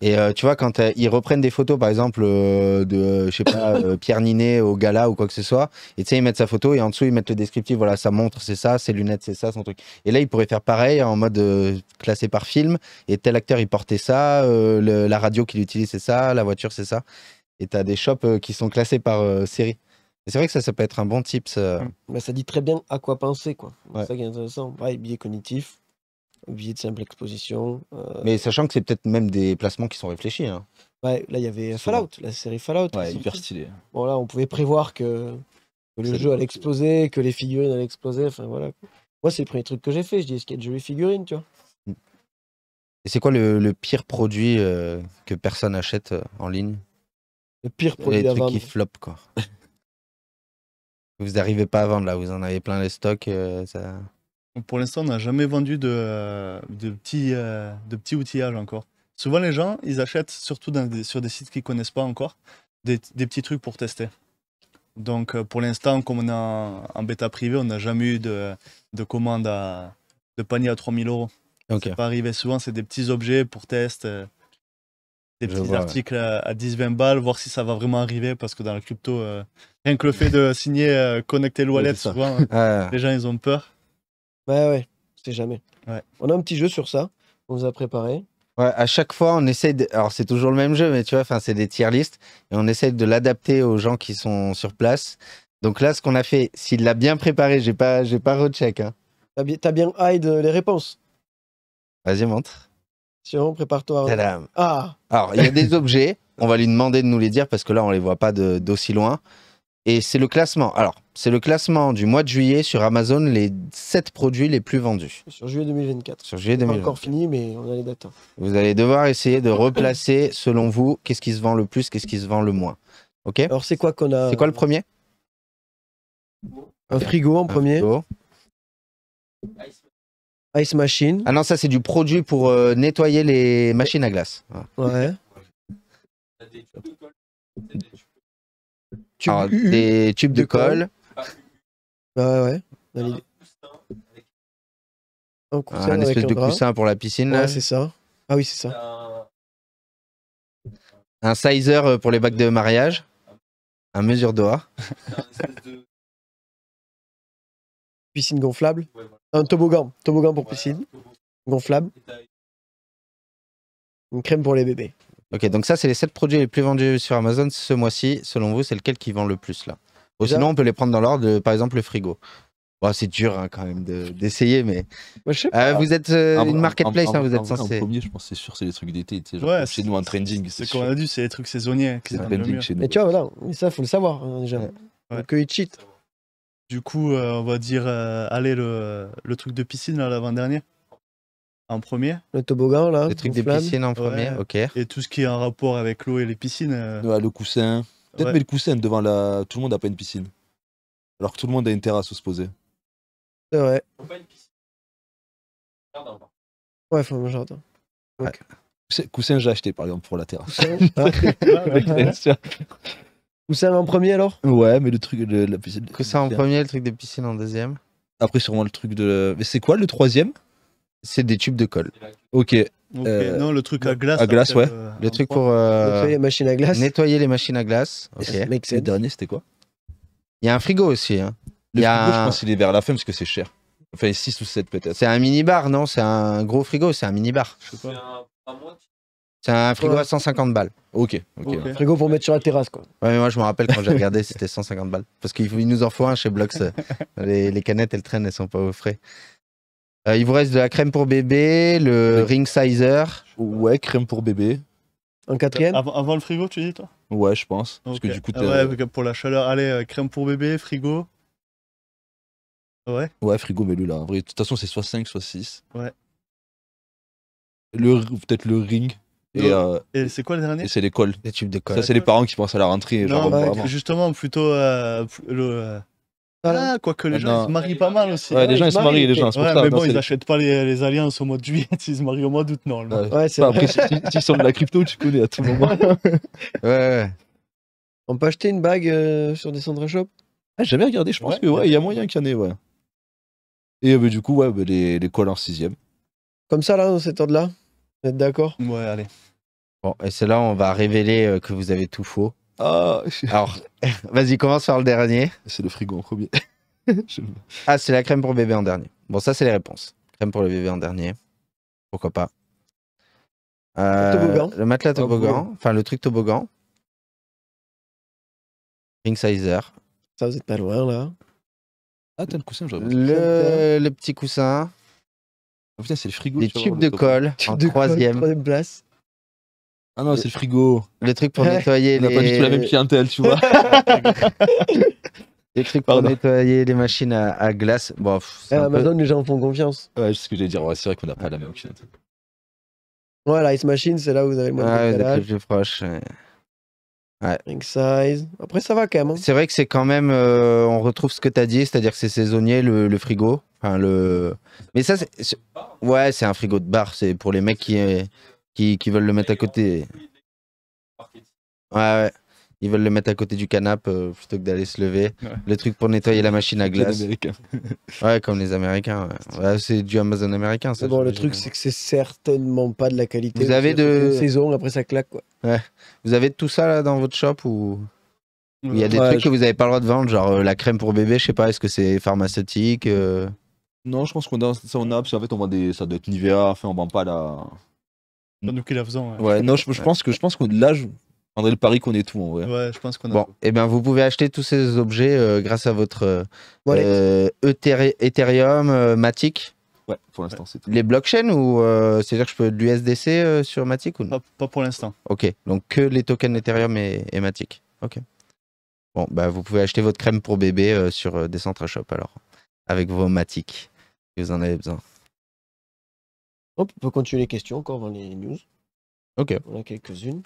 Et euh, tu vois, quand euh, ils reprennent des photos, par exemple, de, je sais pas, Pierre Ninet au gala ou quoi que ce soit, et tu sais, ils mettent sa photo et en dessous, ils mettent le descriptif, voilà, sa montre, c'est ça, ses lunettes, c'est ça, son truc. Et là, ils pourraient faire pareil, en mode classé par film, et tel acteur, il portait ça, la radio qu'il utilise, c'est ça, la voiture, c'est ça. Et t'as des shops qui sont classés par série. c'est vrai que ça, ça peut être un bon tip Mais bah, ça dit très bien à quoi penser, quoi. C'est ça qui est intéressant. Ouais, biais cognitif, oublié de simple exposition. Euh. Mais sachant que c'est peut-être même des placements qui sont réfléchis. Hein. Ouais, là, il y avait Fallout, la série Fallout. Ouais, hyper stylé. Bon, là, on pouvait prévoir que, le jeu allait exploser, que les figurines allaient exploser. Enfin, voilà. Moi, c'est le premier truc que j'ai fait. Je dis, est-ce qu'il y a de jolies figurines, tu vois mm. Et c'est quoi le, le, pire produit euh, que personne achète euh, en ligne Le pire produit Les trucs qui flopent, quoi. [laughs] vous n'arrivez pas à vendre, là. Vous en avez plein les stocks. ça pour l'instant, on n'a jamais vendu euh, euh, de, petits, outillages encore. Souvent, les gens, ils achètent, surtout sur des sites qu'ils ne connaissent pas encore, des, petits trucs pour tester. Donc, euh, pour l'instant, comme on est en, bêta privée, on n'a jamais eu de, commandes de panier à 3000 euros. Okay. C'est pas arrivé souvent, c'est des petits objets pour test, des petits articles à 10-20 balles, voir si ça va vraiment arriver, parce que dans la crypto, rien que le fait de [laughs] signer, connecter le wallet, souvent, [laughs] les gens, ils ont peur. Ouais, ouais, c'est jamais. On a un petit jeu sur ça, on vous a préparé. Ouais, à chaque fois, on essaye. De... Alors, c'est toujours le même jeu, mais tu vois, c'est des tier lists. Et on essaye de l'adapter aux gens qui sont sur place. Donc là, ce qu'on a fait, s'il l'a bien préparé, j'ai pas, j'ai pas recheck. Hein. T'as, bien hide euh, les réponses. Vas-y, montre. Sinon, prépare-toi. Ah. Alors, il y a des [laughs] objets. On va lui demander de nous les dire parce que là, on les voit pas d'aussi loin. Et c'est le classement. Alors, c'est le classement du mois de juillet sur Amazon, les 7 produits les plus vendus. Sur juillet 2024. Sur juillet 2024. Pas encore fini, mais on a les dates. Hein. Vous allez devoir essayer de replacer, selon vous, qu'est-ce qui se vend le plus, qu'est-ce qui se vend le moins. OK Alors, c'est quoi qu'on a C'est quoi le premier Un frigo en Un premier. Frigo. Ice Machine. Ah non, ça, c'est du produit pour euh, nettoyer les machines à glace. Ouais. ouais. Alors, des tubes de, colle. ouais. ouais. Un, espèce de pour la piscine. c'est ça. Ah oui, c'est ça. Un sizer euh, pour les bacs de mariage. Un mesure [laughs] d'oa. piscine gonflable. Un toboggan. Toboggan pour piscine. Gonflable. Une crème pour les bébés. Ok, donc ça, c'est les 7 produits les plus vendus sur Amazon ce mois-ci. Selon vous, c'est lequel qui vend le plus là Ou sinon, on peut les prendre dans l'ordre, euh, par exemple le frigo. c'est dur hein, quand même d'essayer, mais. Bah, euh, vous êtes euh, une marketplace, hein, vous êtes censé. En premier, je pense, c'est sûr, c'est les trucs d'été. Ouais, chez nous, un trending. C'est qu'on a dû, c'est les trucs saisonniers. C'est trending chez nous. Et tu vois, voilà, ça, faut le savoir hein, déjà. Ouais. Ouais. Que ils cheat. Du coup, on va dire, allez, le, le, truc de piscine, là, l'avant-dernier en premier. Le toboggan, là. Le truc des piscines en premier, ok. Et tout ce qui est en rapport avec l'eau et les piscines. Euh, le coussin. Peut-être le coussin devant la. Tout le monde n'a pas une piscine. Alors que tout le monde a une terrasse où se poser. C'est vrai. Ouais, faut un ah, Coussin- j'ai acheté par exemple pour la terrasse. Coussin, [laughs] ah, en premier alors ouais, mais le truc de la piscine. Coussin en premier, le truc des piscines en deuxième. Après, sûrement le truc de. Mais c'est quoi le troisième c'est des tubes de colle. Euh, ok. non, le truc à glace. À glace, ouais. Euh, le truc pour. Euh, nettoyer les machines à glace. Nettoyer Le dernier, c'était quoi Il y a un frigo aussi. Hein. Le y a frigo, je pense qu'il est vers la fin parce que c'est cher. Enfin, 6 ou 7 peut-être. C'est un mini-bar, non C'est un gros frigo, c'est un mini-bar. C'est un frigo à 150 balles. Ok. frigo pour mettre sur la terrasse, quoi. Ouais, moi, je me rappelle quand j'ai regardé, [laughs] c'était 150 balles. Parce qu'il nous en faut un chez Blox. [laughs] les, les canettes, elles traînent, elles sont pas au frais. Euh, il vous reste de la crème pour bébé, le ring sizer. Ouais, crème pour bébé. En quatrième avant, le frigo, tu dis, toi Ouais, je pense. Parce que du coup, ah ouais, pour la chaleur, allez, euh, crème pour bébé, frigo. Ouais, Ouais, frigo, mais lui là, vrai, de toute façon, c'est soit 5, soit 6. Ouais. peut-être le ring. Euh, et, c'est quoi le dernier c'est l'école. Les tubes de Ça, c'est les parents qui pensent à la rentrée. Non, justement, plutôt le, ah, quoique les gens se marient pas mal aussi. Ouais, les gens ils se marient, les gens. Ouais, mais bon, ils achètent pas les, alliances au mois de juillet, [laughs] ils se marient au mois d'août, non. Ouais, c'est Après, s'ils sont de la crypto, tu connais à tout moment. ouais. [laughs] On peut acheter une bague euh, sur des à Shop ah, J'ai Jamais regardé, je pense que ouais, il y a moyen qu'il y en ait, ouais. Et euh, du coup, ouais, bah, les, les en sixième. Comme ça, là, dans cette ordre-là Vous êtes d'accord Ouais, allez. Bon, et c'est là, on va révéler euh, que vous avez tout faux. Oh. Alors, [laughs] vas-y, commence par le dernier. C'est le frigo en premier. [laughs] Ah, c'est la crème pour bébé en dernier. Bon, ça, c'est les réponses. Crème pour le bébé en dernier. Pourquoi pas Le euh, matelas toboggan. enfin, le truc toboggan. Ring Ça, vous êtes pas loin, là. Ah, t'as le coussin, j'aurais le... le petit coussin. Oh, putain, c'est le frigo. Les tubes de colle en troisième. troisième place. Ah non, c'est le frigo. Les trucs pour nettoyer les. On n'a pas du tout la même clientèle, tu vois. [laughs] les trucs pour nettoyer les machines à, glace. Bon, eh, Amazon, les gens font confiance. Ouais, c'est ce que j'allais dire. c'est vrai qu'on n'a pas la même clientèle. Ouais, la Machine, c'est là où vous avez le moins Ah, de vous ouais. Ring size. Après, ça va quand même. Hein. C'est vrai que c'est quand même, euh, on retrouve ce que tu as dit, c'est-à-dire que c'est saisonnier le, frigo. Enfin, le... Mais ça, c'est- ouais, c'est un frigo de bar, c'est pour les mecs qui, qui, qui veulent le mettre à côté. Ouais, ouais. Ils veulent le mettre à côté du canapé euh, plutôt que d'aller se lever. Le truc pour nettoyer la machine à glace. [laughs] ouais, comme les Américains. c'est du Amazon américain. bon, le truc, c'est que c'est certainement pas de la qualité. Vous avez de saison après ça claque quoi. Ouais. Vous avez tout ça là dans votre shop ou il y a des trucs que vous avez pas le droit de vendre, genre euh, la crème pour bébé, je sais pas. Est-ce que c'est pharmaceutique euh? Non, je pense qu'on a ça on a parce fait on des ça doit être Nivea. Enfin, on vend pas la nous qui hein, non, je, pense que je pense là, je prendrais le pari qu'on est tout en je pense qu'on et eh bien vous pouvez acheter tous ces objets euh, grâce à votre euh, euh, Ethereum, Matic. Ouais, pour l'instant, c'est Les blockchains ou c'est-à-dire que je peux de l'USDC sur Matic ou non pas, pour l'instant. Ok, donc que les tokens Ethereum et, Matic. Ok. Bon, bah, vous pouvez acheter votre crème pour bébé sur Decentra Shop alors, avec vos Matic, si vous en avez besoin on peut continuer les questions encore avant les news. Ok. On a quelques-unes.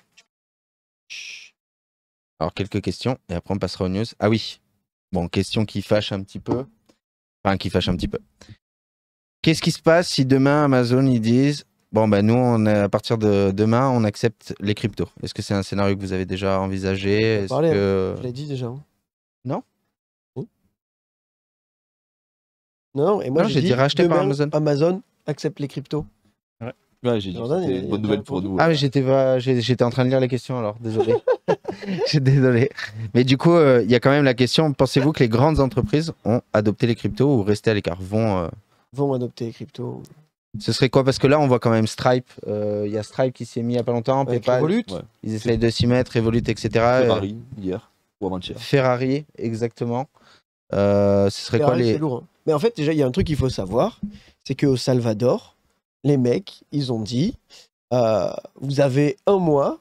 Alors, quelques questions et après on passera aux news. Ah oui. Bon, question qui fâche un petit peu. Enfin, qui fâche un petit peu. Qu'est-ce qui se passe si demain Amazon ils disent bon ben nous on à partir de demain on accepte les cryptos. Est-ce que c'est un scénario que vous avez déjà envisagé que... Hein. Je l'ai dit déjà. Hein. Non. Non et moi j'ai dit, Amazon. Amazon accepte les cryptos. Ouais. j'ai une bonne nouvelle pour nous. Ah, mais j'étais en train de lire les questions alors, désolé. [laughs] [laughs] J'ai désolé. Mais du coup, euh, il y a quand même la question pensez-vous que les grandes entreprises ont adopté les cryptos ou resté à l'écart Vont, euh, vont adopter les cryptos ce serait quoi Parce que là, on voit quand même Stripe. Euh, il y a Stripe qui s'est mis il n'y a pas longtemps. PayPal. Ils essayent de s'y mettre. Revolut, etc. Ferrari, hier. Ou avant-hier. Ferrari, exactement. ce serait quoi les. Lourd, hein. Mais en fait, déjà, il y a un truc qu'il faut savoir c'est qu'au Salvador, les mecs, ils ont dit, euh, vous avez un mois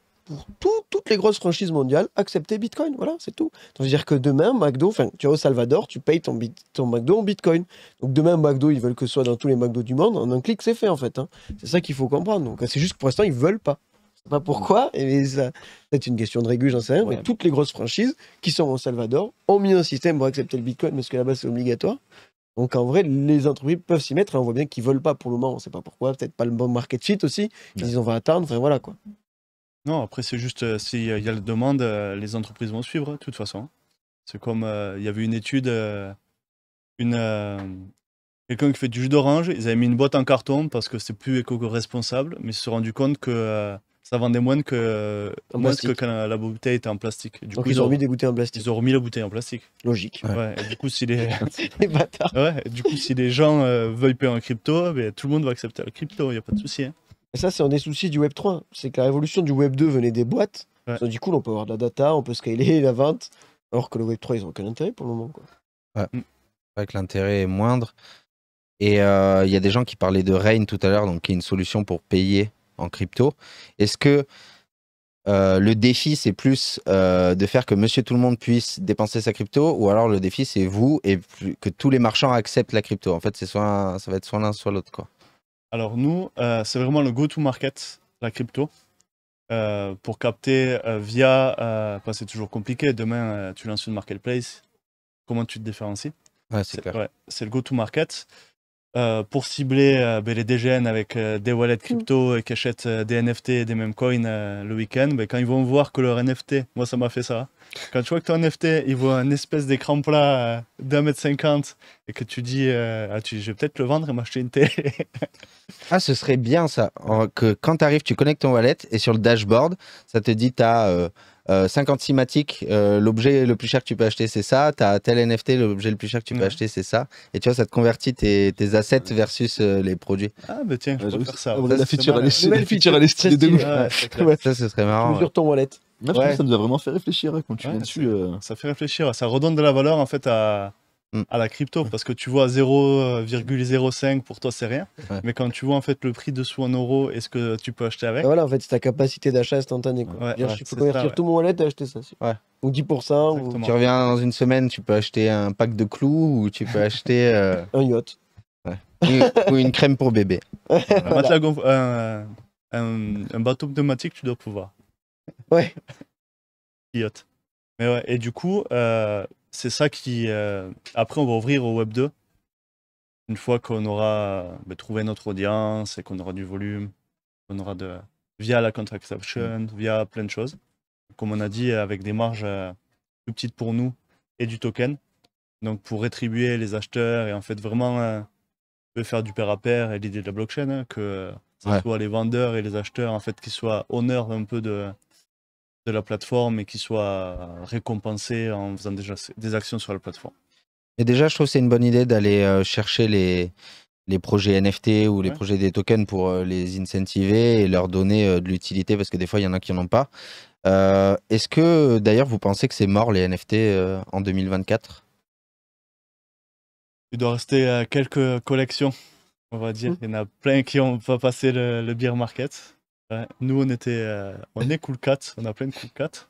pour toutes les grosses franchises mondiales accepter Bitcoin. Voilà, c'est tout. Ça veut dire que demain, McDo, enfin, tu es au Salvador, tu payes ton, McDo en Bitcoin. Donc demain, McDo, ils veulent que ce soit dans tous les McDo du monde. En un clic, c'est fait, en fait. Hein. C'est ça qu'il faut comprendre. Donc c'est juste que pour l'instant, ils veulent pas. Je sais pas pourquoi, et c'est une question de régule, j'en sais rien, mais toutes les grosses franchises qui sont au Salvador ont mis un système pour accepter le Bitcoin, parce que là-bas, c'est obligatoire. Donc en vrai, les entreprises peuvent s'y mettre on voit bien qu'ils ne veulent pas pour le moment. On ne sait pas pourquoi, peut-être pas le bon market fit aussi. Ils disent on va attendre, enfin voilà quoi. Non, après c'est juste euh, s'il y a la demande, euh, les entreprises vont suivre hein, de toute façon. Hein. C'est comme euh, il y avait une étude, une quelqu'un qui fait du jus d'orange, ils avaient mis une boîte en carton parce que c'est plus éco-responsable, mais ils se sont rendu compte que ça vendait moins que, que quand la, bouteille était en plastique. Du Donc coup, ils, ont remis des en plastique. Ils ont remis la bouteille en plastique. Logique. du coup, si les, [laughs] du coup, si les gens euh, veulent payer en crypto, eh tout le monde va accepter la crypto, il n'y a pas de souci. Hein. Et ça, c'est un des soucis du Web 3. C'est que la révolution du Web 2 venait des boîtes. Du coup, on peut avoir de la data, on peut scaler [laughs] la vente. Alors que le Web 3, ils n'ont aucun intérêt pour le moment. Quoi. Ouais. Mm. que l'intérêt est moindre. Et euh, il y a des gens qui parlaient de Rain tout à l'heure, donc qui est une solution pour payer en crypto. Est-ce que euh, le défi, c'est plus euh, de faire que monsieur tout le monde puisse dépenser sa crypto, ou alors le défi, c'est vous et que tous les marchands acceptent la crypto. En fait, c'est soit ça va être soit l'un, soit l'autre. quoi. Alors, nous, euh, c'est vraiment le go-to-market, la crypto, pour capter via. c'est toujours compliqué. Demain, tu lances une marketplace. Comment tu te différencies ouais, C'est le go-to-market. Euh, pour cibler euh, ben, les DGN avec euh, des wallets mm. crypto et qui achètent des NFT et des mêmes coins le week-end, ben, quand ils vont voir que leur NFT, moi ça m'a fait ça, quand tu vois que ton NFT, il voit un espèce d'écran plat d'un mètre cinquante et que tu dis, ah, tu, je vais peut-être le vendre et m'acheter une télé. [laughs] ah, ce serait bien ça, que quand tu arrives, tu connectes ton wallet et sur le dashboard, ça te dit, tu as 50 euh, cinématiques, euh, l'objet le plus cher que tu peux acheter, c'est ça. T'as tel NFT, l'objet le plus cher que tu peux acheter, c'est ça. Et tu vois, ça te convertit tes, assets versus euh, les produits. Ah, bah tiens, je peux faire ça. ça la feature à l'estime de ouf. Ça, ce serait marrant. Sur ton wallet. Moi, ça nous a vraiment fait réfléchir hein, quand tu viens dessus. ça fait réfléchir, ça redonne de la valeur en fait à, Mm. à la crypto mm. parce que tu vois 0,05 pour toi c'est rien mais quand tu vois en fait le prix dessous en euros est ce que tu peux acheter avec bah voilà en fait c'est ta capacité d'achat instantanée quoi. je peux convertir tout mon wallet et acheter ça ou 10% ou... tu reviens dans une semaine tu peux acheter un pack de clous ou tu peux acheter euh, [laughs] un yacht ou une crème pour bébé [laughs] euh, un, bateau pneumatique tu dois pouvoir ouais yacht mais ouais, et du coup, euh, c'est ça qui. Euh, après, on va ouvrir au Web 2. Une fois qu'on aura euh, ben, trouvé notre audience et qu'on aura du volume, on aura de. via la contract mm. via plein de choses. Comme on a dit, avec des marges euh, plus petites pour nous et du token. Donc, pour rétribuer les acheteurs et en fait, vraiment faire du pair à pair et l'idée de la blockchain, hein, que ce soit les vendeurs et les acheteurs en fait qu'ils soient honneurs un peu de, de la plateforme et qui soient récompensés en faisant déjà des actions sur la plateforme. Et déjà, je trouve que c'est une bonne idée d'aller euh, chercher les, projets NFT ou les projets des tokens pour euh, les incentiver et leur donner euh, de l'utilité parce que des fois, il y en a qui n'en ont pas. Est-ce que d'ailleurs, vous pensez que c'est mort les NFT en 2024 Il doit rester quelques collections, on va dire. Mmh. Il y en a plein qui n'ont pas passé le, le beer market nous, on était. Euh, on est cool 4, on a plein de cool 4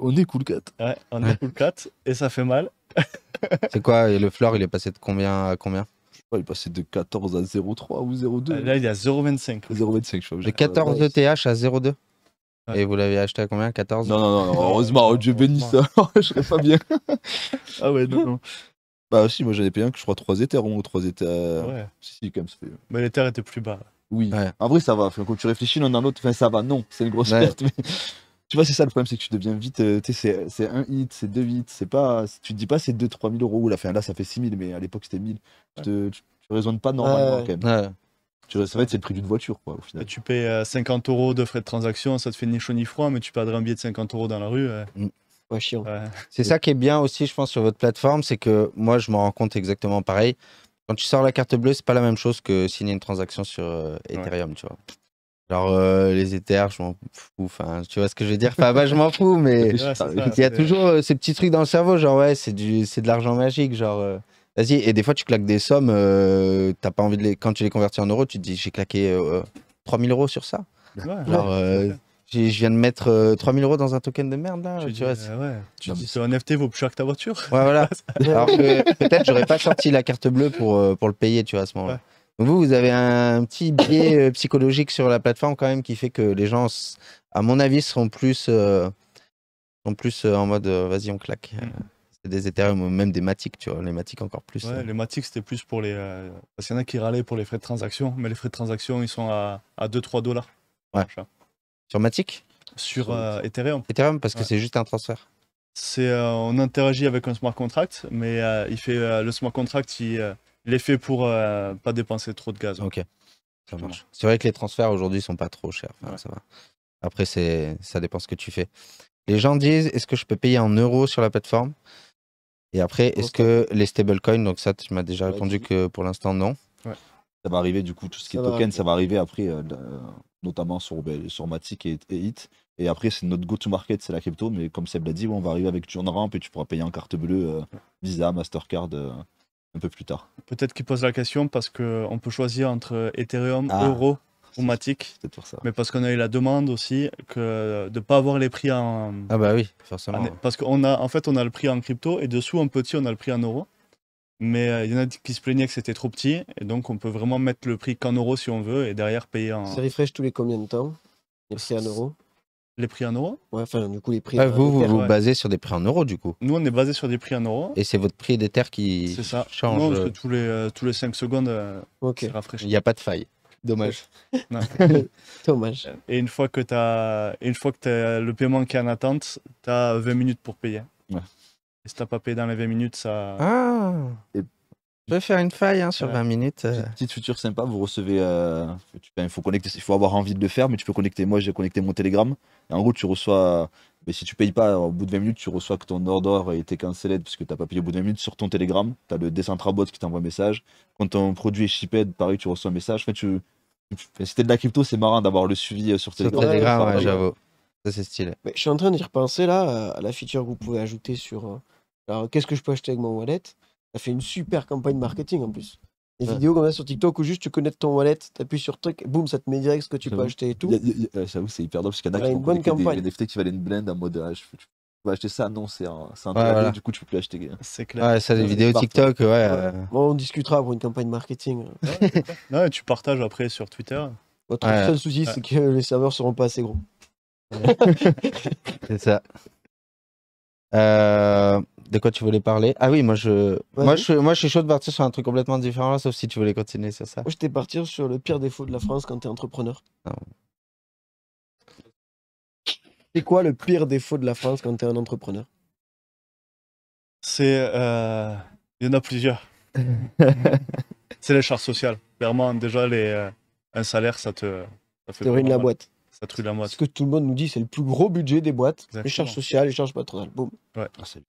On est cool 4 Ouais, on est cool et ça fait mal. [laughs] C'est quoi et le floor il est passé de combien à combien il est passé de 14 à 0,3 ou 0,2. Euh, là, il est à 0,25. 0,25, 14 ETH à 0,2 e Et vous l'avez acheté à combien 14 Non, non, non, heureusement, oh, Dieu bénisse, [laughs] oh, je serais pas bien. [laughs] Ah ouais, non, Bah, aussi, moi j'avais payé un que je crois 3 éthers, ou 3 ETH Ouais. Si, ça. Mais les était plus bas oui. En vrai, ça va. quand tu réfléchis l'un dans l'autre, enfin, ça va. Non, c'est une grosse perte. [laughs] tu vois, c'est ça le problème, c'est que tu deviens vite. Euh, c'est un hit, c'est deux hits. C'est pas, tu te dis pas c'est 2-3 000 euros. Là, là, ça fait 6 000, mais à l'époque, c'était 1000. Tu, tu, ne raisonnes pas normalement quand même. Tu c'est le prix d'une voiture, quoi, au final. tu payes 50 euh, euros de frais de transaction, ça te fait ni chaud ni froid, mais tu perdrais un billet de 50 euros dans la rue. Mm. c'est ça qui est bien aussi, je pense, sur votre plateforme, c'est que moi, je me rends compte exactement pareil. Quand tu sors la carte bleue, c'est pas la même chose que signer une transaction sur euh, Ethereum, tu vois. Genre euh, les Ethers, je m'en fous. Enfin, tu vois ce que je veux dire Enfin, bah, je m'en fous, mais il y a toujours euh, ces petits trucs dans le cerveau, genre ouais, c'est du, c'est de l'argent magique, genre. Vas-y, et des fois tu claques des sommes, t'as pas envie de les. Quand tu les convertis en euros, tu te dis j'ai claqué 3000 euros sur ça. Ouais, genre, je viens de mettre 3000 euh, euros dans un token de merde là. Tu, dis, NFT ah vaut plus cher que ta voiture. Ouais, voilà. [laughs] Alors que peut-être j'aurais pas sorti la carte bleue pour, euh, pour le payer, tu vois, à ce moment-là. vous, vous avez un petit biais euh, psychologique sur la plateforme quand même qui fait que les gens, à mon avis, seront plus, sont plus en mode vas-y, on claque. Mm. C'est des Ethereum ou même des Matic, tu vois, les Matic encore plus. Ouais, les Matic, c'était plus pour les. parce qu'il y en a qui râlaient pour les frais de transaction, mais les frais de transaction, ils sont à, à 2-3 dollars. Ouais. Sur Matic Sur euh, Ethereum. Ethereum, parce que c'est juste un transfert. C'est, euh, on interagit avec un smart contract, mais euh, il fait, le smart contract, il, il est fait pour pas dépenser trop de gaz. Ok, ça marche. C'est vrai que les transferts aujourd'hui sont pas trop chers. ça va. Après, c'est, ça dépend ce que tu fais. Les gens disent est-ce que je peux payer en euros sur la plateforme Et après, est-ce que les stablecoins, donc ça, tu m'as déjà bah, répondu que pour l'instant, non. Ça va arriver, du coup, tout ce qui est token, ça va arriver après notamment sur, ben, sur Matic et, et Hit. Et après, c'est notre go-to-market, c'est la crypto. Mais comme Seb l'a dit, on va arriver avec Ramp et tu pourras payer en carte bleue euh, Visa, Mastercard euh, un peu plus tard. Peut-être qu'il pose la question parce qu'on peut choisir entre Ethereum, ah, Euro ou Matic. pour ça. Mais parce qu'on a eu la demande aussi que de ne pas avoir les prix en. Ah bah oui, forcément. parce qu'en en fait, on a le prix en crypto et dessous, en petit, on a le prix en euros. Mais euh, il y en a qui se plaignaient que c'était trop petit, et donc on peut vraiment mettre le prix qu'en euros si on veut, et derrière payer en. Ça refresh tous les combien de temps Les prix en euros Les prix en euros Ouais, enfin, du coup, les prix. Bah, vous, vous vous basez sur des prix en euros, du coup Nous, on est basé sur des prix en euros. Et c'est votre prix des terres qui C'est ça. change parce euh, tous les, euh, tous les 5 secondes, ça Ok. Il n'y a pas de faille. Dommage. [laughs] [laughs] Dommage. Et une fois que tu as, une fois que le paiement qui est en attente, tu as 20 minutes pour payer. Et si t'as pas payé dans les 20 minutes, ça. Ah Et... Je peux faire une faille hein, sur 20 minutes. Euh. Petite future sympa, vous recevez. Euh, il faut connecter, il faut avoir envie de le faire, mais tu peux connecter. Moi, j'ai connecté mon Telegram. Et en gros, tu reçois. Mais si tu payes pas, au bout de 20 minutes, tu reçois que ton order a été cancellé parce que t'as pas payé au bout de 20 minutes sur ton Telegram. Tu as le Decentrabot qui t'envoie un message. Quand ton produit est par pareil, tu reçois un message. Enfin, tu... Si de la crypto, c'est marrant d'avoir le suivi euh, sur Telegram. Sur Telegram, j'avoue. Ça, c'est stylé. Mais je suis en train d'y repenser là à la feature que vous pouvez ajouter sur alors, qu'est-ce que je peux acheter avec mon wallet Ça fait une super campagne marketing en plus. Des vidéos comme ça sur TikTok où juste tu connais ton wallet, tu appuies sur truc, boum, ça te met direct ce que tu peux acheter et tout. J'avoue, c'est hyper drôle parce qu'il y en a qui une bonne campagne. des NFT qui valent une blend en mode ah, tu peux acheter ça, non, c'est un, truc un du coup tu peux plus acheter. C'est clair. Ouais, ça, des vidéos TikTok, ouais. Euh. Bon, on discutera pour une campagne marketing. [laughs] non, tu partages après sur Twitter. Votre seul souci, c'est que les serveurs seront pas assez gros. [laughs] c'est ça. Euh, de quoi tu voulais parler Ah oui, moi je, moi, je, moi je suis chaud de partir sur un truc complètement différent, sauf si tu voulais continuer sur ça. Moi t'ai partir sur le pire défaut de la France quand t'es entrepreneur. Ah c'est quoi le pire défaut de la France quand t'es un entrepreneur C'est. Euh, il y en a plusieurs. [laughs] c'est les charges sociales. Clairement, déjà, les... Euh, un salaire, ça te. Ça ruine la boîte. Ça la Ce que tout le monde nous dit, c'est le plus gros budget des boîtes. Les charges sociales, les charges patronales. Boum. Ouais. Ah, c'est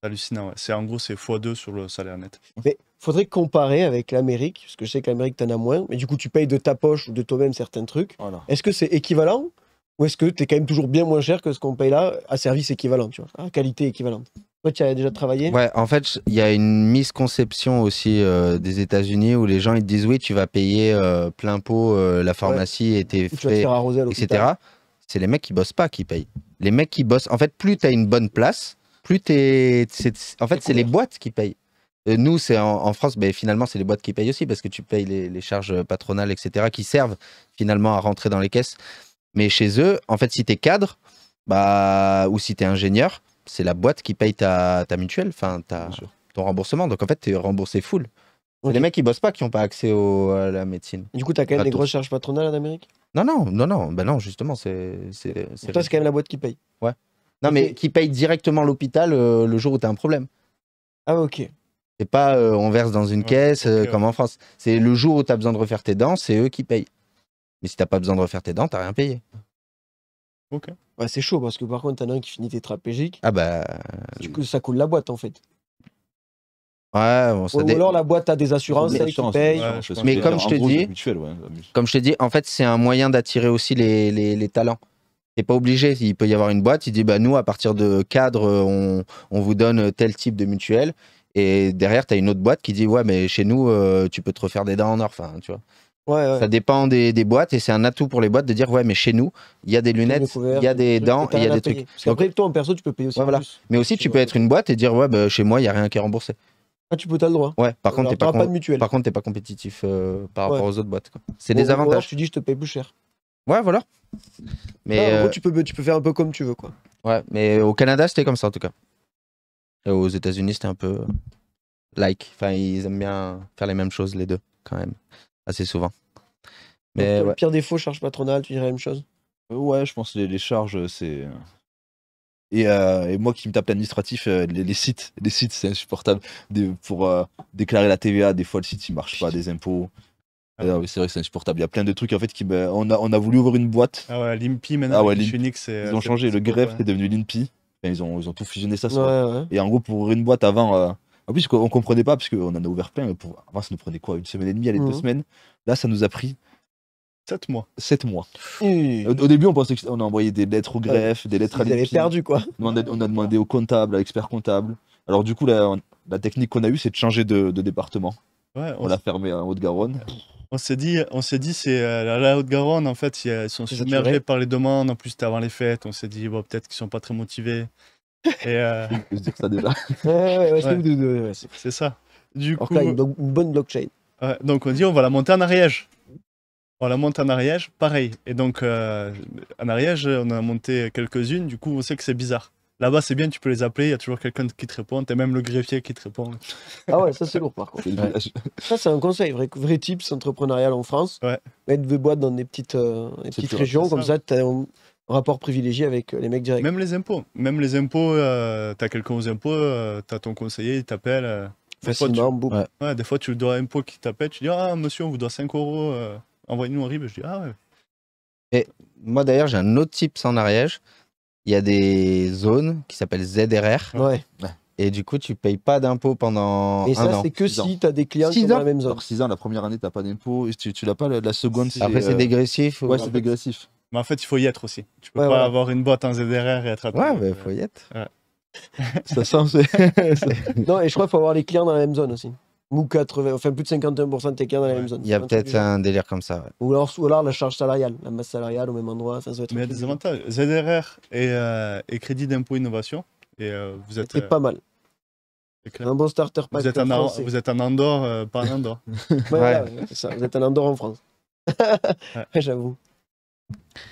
hallucinant. C'est en gros, c'est x2 sur le salaire net. Il faudrait comparer avec l'Amérique, parce que je sais que l'Amérique, t'en as moins, mais du coup, tu payes de ta poche ou de toi-même certains trucs. Est-ce que c'est équivalent ou est-ce que tu es quand même toujours bien moins cher que ce qu'on paye là à service équivalent, tu vois, à qualité équivalente tu avais déjà travaillé Ouais, en fait, il y a une misconception aussi euh, des États-Unis où les gens ils disent oui, tu vas payer euh, plein pot euh, la pharmacie et tes frais, etc. C'est les mecs qui bossent pas qui payent. Les mecs qui bossent, en fait, plus tu as une bonne place, plus t'es. En fait, c'est les boîtes qui payent. Nous, c'est en, France, mais ben, finalement, c'est les boîtes qui payent aussi parce que tu payes les, charges patronales, etc., qui servent finalement à rentrer dans les caisses. Mais chez eux, en fait, si tu es cadre bah, ou si tu es ingénieur, c'est la boîte qui paye ta, ta mutuelle, enfin ton remboursement. Donc en fait, tu es remboursé full. Les mecs qui bossent pas, qui n'ont pas accès à la médecine. Du coup, tu as quand même des grosses charges patronales en Amérique Non, non, non, non, ben non, justement, c'est. Toi, c'est quand même la boîte qui paye. Ouais. Non, mais qui paye directement l'hôpital euh, le jour où tu as un problème. Ah, ok. C'est pas euh, on verse dans une caisse euh, comme en France. C'est le jour où tu as besoin de refaire tes dents, c'est eux qui payent. Mais si t'as pas besoin de refaire tes dents, t'as rien payé c'est chaud parce que par contre, t'en as un qui finit tétrapégique. Ah bah. Du coup, ça coule la boîte en fait. Ouais, bon, ou, alors la boîte a des assurances, elle te paye. mais comme je te dis, comme je te en fait, c'est un moyen d'attirer aussi les, les, talents. T'es pas obligé. Il peut y avoir une boîte. qui dit, bah nous, à partir de cadre, on, on vous donne tel type de mutuelle. Et derrière, t'as une autre boîte qui dit Ouais, mais chez nous, euh, tu peux te refaire des dents en or. Enfin, tu vois. Ça dépend des, boîtes et c'est un atout pour les boîtes de dire ouais mais chez nous il y a des lunettes, il y a des dents, il y a des trucs. Donc toi en perso tu peux payer aussi. Mais aussi tu peux être une boîte et dire ouais bah, chez moi il y a rien qui est remboursé. Ah, tu peux t'as le droit. Ouais. Par contre tu pas, pas par contre t'es pas compétitif euh, par rapport aux autres boîtes. C'est des avantages. tu dis je te paye plus cher. Ouais voilà. Mais euh, tu peux tu peux faire un peu comme tu veux quoi. Ouais mais au Canada c'était comme ça en tout cas. Et aux États-Unis c'était un peu euh, like. Enfin ils aiment bien faire les mêmes choses les deux quand même assez souvent. Mais euh, pire défaut, charge patronale, tu dirais la même chose Ouais, je pense les, les charges, c'est. Euh, euh, et, moi qui me tape l'administratif, les, sites, les sites c'est insupportable. Des, pour déclarer la TVA, des fois le site il marche pas, des impôts. Alors ah C'est vrai que c'est insupportable. Il y a plein de trucs en fait qui on, a, on a voulu ouvrir une boîte. Ah ouais, l'IMPI maintenant. Ah ouais, ils ont changé. Le greffe est devenu l'IMPI. ils, ont, ils ont tout fusionné ça. Et en gros, pour ouvrir une boîte avant, en plus, on comprenait pas, parce qu'on en a ouvert plein. Pour... Avant, ça nous prenait quoi Une semaine et demie, à deux mhm. semaines. Là, ça nous a pris Sept mois. Sept mois. Au, début, on pensait qu'on a envoyé des lettres au greffe, des lettres à Vous perdu, quoi. On a, demandé au comptable, à l'expert comptable. Alors, du coup, la, technique qu'on a eue, c'est de changer de, département. on, l'a fermé en Haute-Garonne. On s'est dit, on s'est dit, c'est euh, la Haute-Garonne, en fait, ils sont submergés par les demandes. En plus, c'était avant les fêtes. On s'est dit, bon, peut-être qu'ils sont pas très motivés. Et c'est ça. Du coup, une, bonne blockchain. donc on dit on va la monter en Ariège. On la monte en Ariège, pareil. Et donc euh, en Ariège, on a monté quelques-unes. Du coup, on sait que c'est bizarre. Là-bas, c'est bien, tu peux les appeler, il y a toujours quelqu'un qui te répond, t'as même le greffier qui te répond. Ah ouais, ça c'est lourd par contre. Ça c'est un conseil, vrai, vrai tips entrepreneurial en France. Mettre des boîtes dans des petites, euh, petites régions, comme ça, rapport privilégié avec euh, les mecs directs. Même les impôts. Même les impôts, euh, t'as quelqu'un aux impôts, tu euh, t'as ton conseiller, il t'appelle. Euh, Facilement, boum. Des fois, tu dois un impôt qui t'appelle, tu dis Ah, monsieur, on vous doit 5 euros, envoyez-nous un RIB. Je dis Ah, ouais. Et moi, d'ailleurs, j'ai un autre type sans Ariège. Il y a des zones qui s'appellent ZRR. Ouais. Et du coup, tu payes pas d'impôts pendant. Et ça, c'est que si tu as des clients dans la même zone. 6 ans, la première année, tu n'as pas et Tu, tu l'as pas la, seconde. Après, c'est dégressif. Ouais, c'est dégressif. Mais en fait, il faut y être aussi. Tu peux pas avoir une boîte en ZDRR et être à Ouais, mais il faut y euh, être. [laughs] ça sent. [laughs] non, et je crois qu'il faut avoir les clients dans la même zone aussi. Ou 80, enfin plus de 51% de tes clients dans la même zone. Il y a peut-être un délire comme ça. Ou, alors, ou alors la charge salariale, la masse salariale au même endroit. Ça, ça mais il y a des avantages. ZRR et, euh, et crédit d'impôt innovation. Et euh, vous êtes. C'est pas mal. Un bon starter pack. Vous êtes, en vous êtes en Andorre, pas en Andorre. [laughs] ouais, c'est Ça, vous êtes en Andorre en France. J'avoue.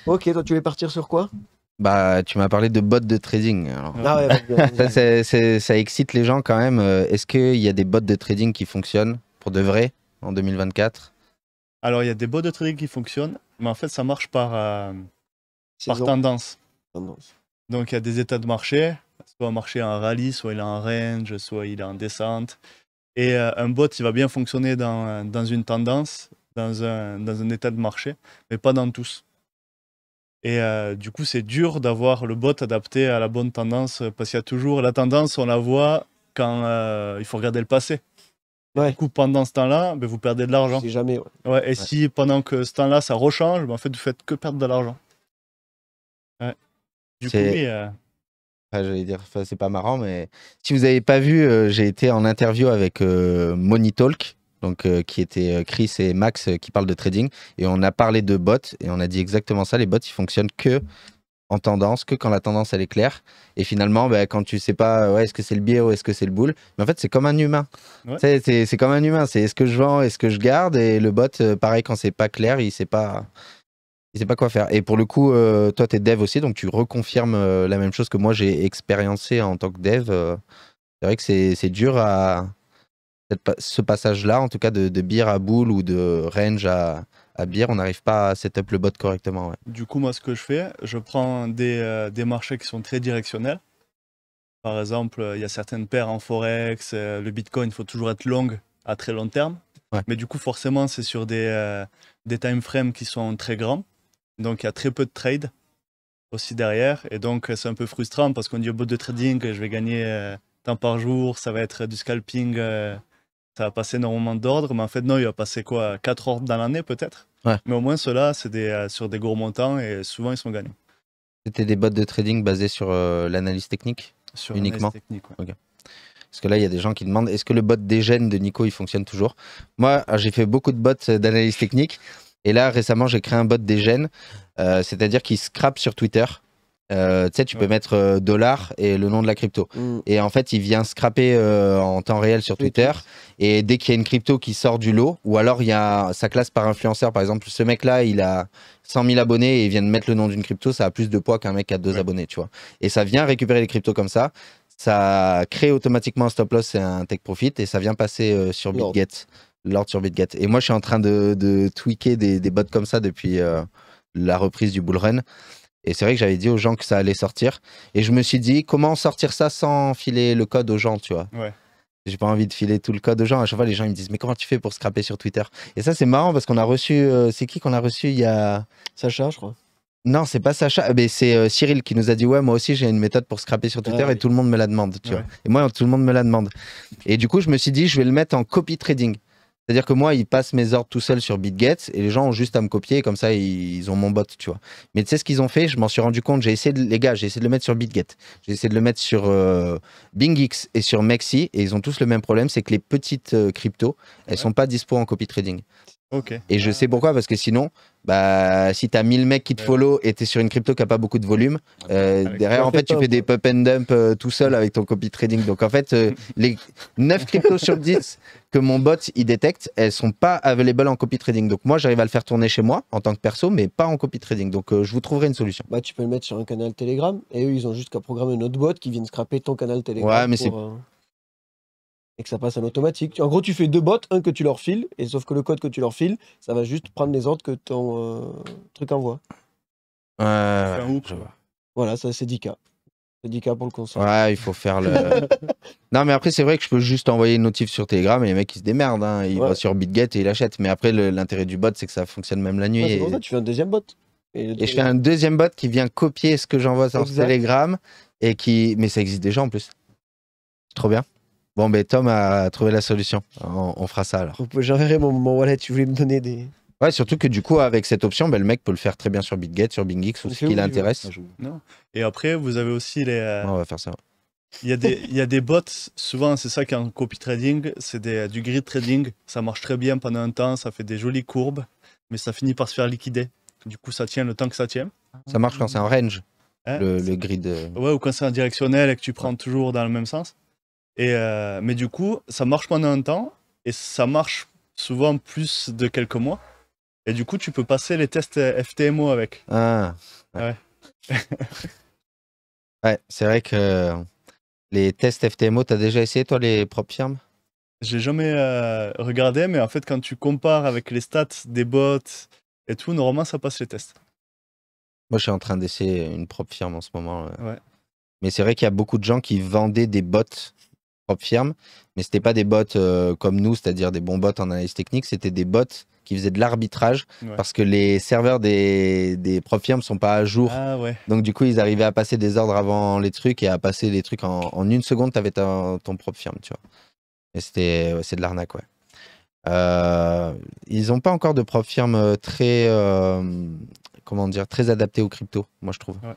Ok, toi, tu veux partir sur quoi bah, tu m'as parlé de bots de trading. Ah ça, excite les gens quand même. Euh, est-ce qu'il y a des bots de trading qui fonctionnent pour de vrai en 2024 Alors, il y a des bots de trading qui fonctionnent, mais en fait, ça marche par, euh, par tendance. Donc, il y a des états de marché. Soit un marché en rallye, soit il est en range, soit il est en descente. Et euh, un bot, il va bien fonctionner dans, une tendance, dans un état de marché, mais pas dans tous. Et euh, du coup, c'est dur d'avoir le bot adapté à la bonne tendance euh, parce qu'il y a toujours la tendance, on la voit quand euh, il faut regarder le passé. Du coup, pendant ce temps-là, ben, vous perdez de l'argent. jamais. Ouais. et si pendant que ce temps-là, ça rechange, ben, en fait, vous faites que perdre de l'argent. Ouais. Du coup, j'allais dire, c'est pas marrant, mais si vous n'avez pas vu, j'ai été en interview avec Money Talk donc euh, qui était euh, Chris et Max euh, qui parlent de trading. Et on a parlé de bots et on a dit exactement ça. Les bots, ils fonctionnent que en tendance, que quand la tendance elle est claire. Et finalement, bah, quand tu sais pas, ouais, est-ce que c'est le biais ou est-ce que c'est le boule, mais en fait c'est comme un humain. C'est, comme un humain. C'est est-ce que je vends, est-ce que je garde. Et le bot, pareil, quand c'est pas clair, il sait pas. Il sait pas quoi faire. Et pour le coup, toi, tu es dev aussi, donc tu reconfirmes la même chose que moi j'ai expérimenté en tant que dev. c'est vrai que c'est, dur à, ce passage-là, en tout cas de, de beer à boule ou de range à, à beer, on n'arrive pas à setup le bot correctement. Du coup, moi, ce que je fais, je prends des, euh, des marchés qui sont très directionnels. Par exemple, il y a certaines paires en forex, euh, le bitcoin, il faut toujours être long à très long terme. Mais du coup, forcément, c'est sur des, euh, des time frames qui sont très grands. Donc, il y a très peu de trade aussi derrière. Et donc, c'est un peu frustrant parce qu'on dit au bout de trading, je vais gagner temps par jour, ça va être du scalping ça va passer énormément d'ordre, mais en fait, non, il va passer quoi 4 ordres dans l'année peut-être Mais au moins, ceux-là, c'est des, euh, sur des gros montants et souvent, ils sont gagnants. C'était des bots de trading basés sur euh, l'analyse technique sur uniquement technique, Parce que là, il y a des gens qui demandent est-ce que le bot des gènes de Nico, il fonctionne toujours Moi, ah, j'ai fait beaucoup de bots euh, d'analyse technique. Et là, récemment, j'ai créé un bot des gènes, c'est-à-dire qui scrape sur Twitter euh, tu sais, tu peux mettre euh, dollar et le nom de la crypto. Mm. Et en fait, il vient scraper euh, en temps réel sur Twitter. Et dès qu'il y a une crypto qui sort du lot, ou alors il y a sa classe par influenceur, par exemple, ce mec-là, il a 100 000 abonnés et il vient de mettre le nom d'une crypto, ça a plus de poids qu'un mec qui a deux abonnés, tu vois. Et ça vient récupérer les cryptos comme ça. Ça crée automatiquement un stop loss et un take profit et ça vient passer sur BitGet, l'ordre sur BitGet. Et moi, je suis en train de, tweaker des, des bots comme ça depuis la reprise du bull run. Et c'est vrai que j'avais dit aux gens que ça allait sortir. Et je me suis dit, comment sortir ça sans filer le code aux gens, tu vois ouais. J'ai pas envie de filer tout le code aux gens. À chaque fois, les gens me disent, mais comment tu fais pour scraper sur Twitter Et ça, c'est marrant parce qu'on a reçu. Euh, c'est qui qu'on a reçu il y a. Sacha, je crois. Non, c'est pas Sacha, ah, mais c'est euh, Cyril qui nous a dit Ouais, moi aussi j'ai une méthode pour scraper sur Twitter ah et tout le monde me la demande. Tu vois. Et moi, tout le monde me la demande. Et du coup, je me suis dit Je vais le mettre en copy trading. C'est-à-dire que moi, ils passent mes ordres tout seul sur BitGet et les gens ont juste à me copier comme ça, ils ont mon bot, tu vois. Mais tu sais ce qu'ils ont fait Je m'en suis rendu compte. J'ai essayé les gars, j'ai essayé de le mettre sur BitGet. J'ai essayé de le mettre sur euh, BingX et sur Mexi et ils ont tous le même problème, c'est que les petites euh, cryptos, elles ne sont pas dispo en copy trading. Et je ah. sais pourquoi, parce que sinon, bah, si t'as 1000 mecs qui te follow et t'es sur une crypto qui a pas beaucoup de volume, euh, derrière, en fait, tu fais des pump and dump euh, tout seul avec ton copy trading. Donc, en fait, euh, [laughs] les 9 cryptos sur 10 que mon bot il détecte, elles sont pas available en copy trading. Donc, moi, j'arrive à le faire tourner chez moi en tant que perso, mais pas en copy trading. Donc, je vous trouverai une solution. Bah, tu peux le mettre sur un canal Telegram et eux, ils ont juste qu'à programmer notre bot qui vient scraper ton canal Telegram. Ouais, mais c'est et que ça passe en automatique. En gros, tu fais deux bots, un que tu leur files, et sauf que le code que tu leur files, ça va juste prendre les ordres que ton euh, truc envoie. Ouais, Voilà, ça c'est 10K. C'est 10K pour le console. Ouais, il faut faire le. [laughs] non, mais après, c'est vrai que je peux juste envoyer une notif sur Telegram et les mecs ils se démerdent. Il hein. Ils vont sur BitGet et ils l'achètent. Mais après, l'intérêt du bot, c'est que ça fonctionne même la nuit. et... tu fais un deuxième bot. Et, et je fais un deuxième bot qui vient copier ce que j'envoie sur Telegram. Et qui... Mais ça existe déjà en plus. Trop bien. Bon, ben Tom a trouvé la solution. On, fera ça alors. J'enverrai mon, wallet, tu voulais me donner des. Ouais, surtout que du coup, avec cette option, ben, le mec peut le faire très bien sur BitGet, sur BingX ou ce qui l'intéresse. Et après, vous avez aussi les. Euh, on va faire ça. Il y, a des, il y a des bots, souvent c'est ça qui est copy trading, c'est du grid trading, ça marche très bien pendant un temps, ça fait des jolies courbes, mais ça finit par se faire liquider. Du coup, ça tient le temps que ça tient. Ça marche quand c'est en range, hein le, grid. Euh. Ouais, ou quand c'est en directionnel et que tu prends toujours dans le même sens. Et, euh, mais du coup, ça marche pendant un temps et ça marche souvent plus de quelques mois. Et du coup, tu peux passer les tests euh, FTMO avec. Ah. Ouais. [laughs] Ouais, c'est vrai que les tests FTMO, tu as déjà essayé, toi, les propres firmes J'ai jamais euh, regardé, mais en fait, quand tu compares avec les stats des bots et tout, normalement, ça passe les tests. Moi, je suis en train d'essayer une propre firme en ce moment. Ouais. Mais c'est vrai qu'il y a beaucoup de gens qui vendaient des bots propre firme, mais c'était pas des bots euh, comme nous, c'est-à-dire des bons bots en analyse technique, c'était des bots qui faisaient de l'arbitrage parce que les serveurs des, des propres firmes sont pas à jour. Ah, Donc du coup, ils arrivaient à passer des ordres avant les trucs et à passer des trucs en, une seconde, tu avais ton, ton propre firme, tu vois. Et c'était c'est de l'arnaque, ouais. Euh, ils ont pas encore de propre firme euh, très comment dire très adapté aux crypto, moi je trouve. Ouais,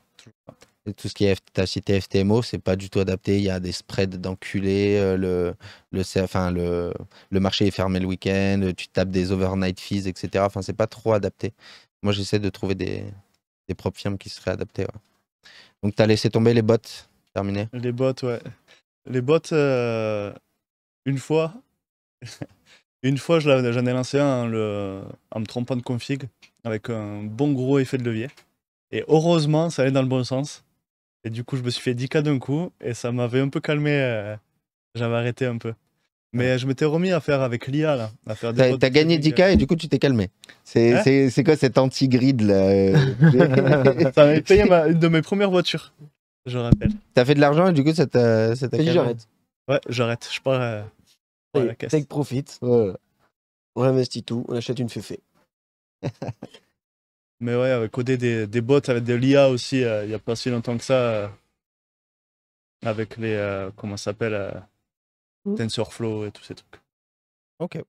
tout ce qui est, t'as cité FTMO, c'est pas du tout adapté. Il y a des spreads d'enculés, euh, le, le, enfin, le, le marché est fermé le week-end, tu tapes des overnight fees, etc. Enfin, c'est pas trop adapté. Moi, j'essaie de trouver des, des propres firmes qui seraient adaptées. Ouais. Donc, as laissé tomber les bottes, terminé Les bottes, ouais. Les bots, euh, une fois, [laughs] une fois, j'en ai lancé un hein, en me trompant de config avec un bon gros effet de levier. Et heureusement, ça allait dans le bon sens. Et du coup, je me suis fait 10K d'un coup et ça m'avait un peu calmé. Euh, j'avais arrêté un peu. Mais euh, je m'étais remis à faire avec l'IA, là. À t'as, gagné 10K euh. et du coup, tu t'es calmé. C'est, hein c'est, quoi cet anti-grid, là [laughs] Ça m'avait [laughs] payé ma, une de mes premières voitures, je rappelle. T'as fait de l'argent et du coup, ça t'a, ça j'arrête. Ouais, j'arrête. Je pars à, la Take profit. On investit tout, on achète une fée-fée. [laughs] Mais ouais, avec des, bots avec de l'IA aussi, euh, il n'y a pas si longtemps que ça, euh, avec les. Euh, comment ça s'appelle hmm. TensorFlow et tous ces trucs. Ok.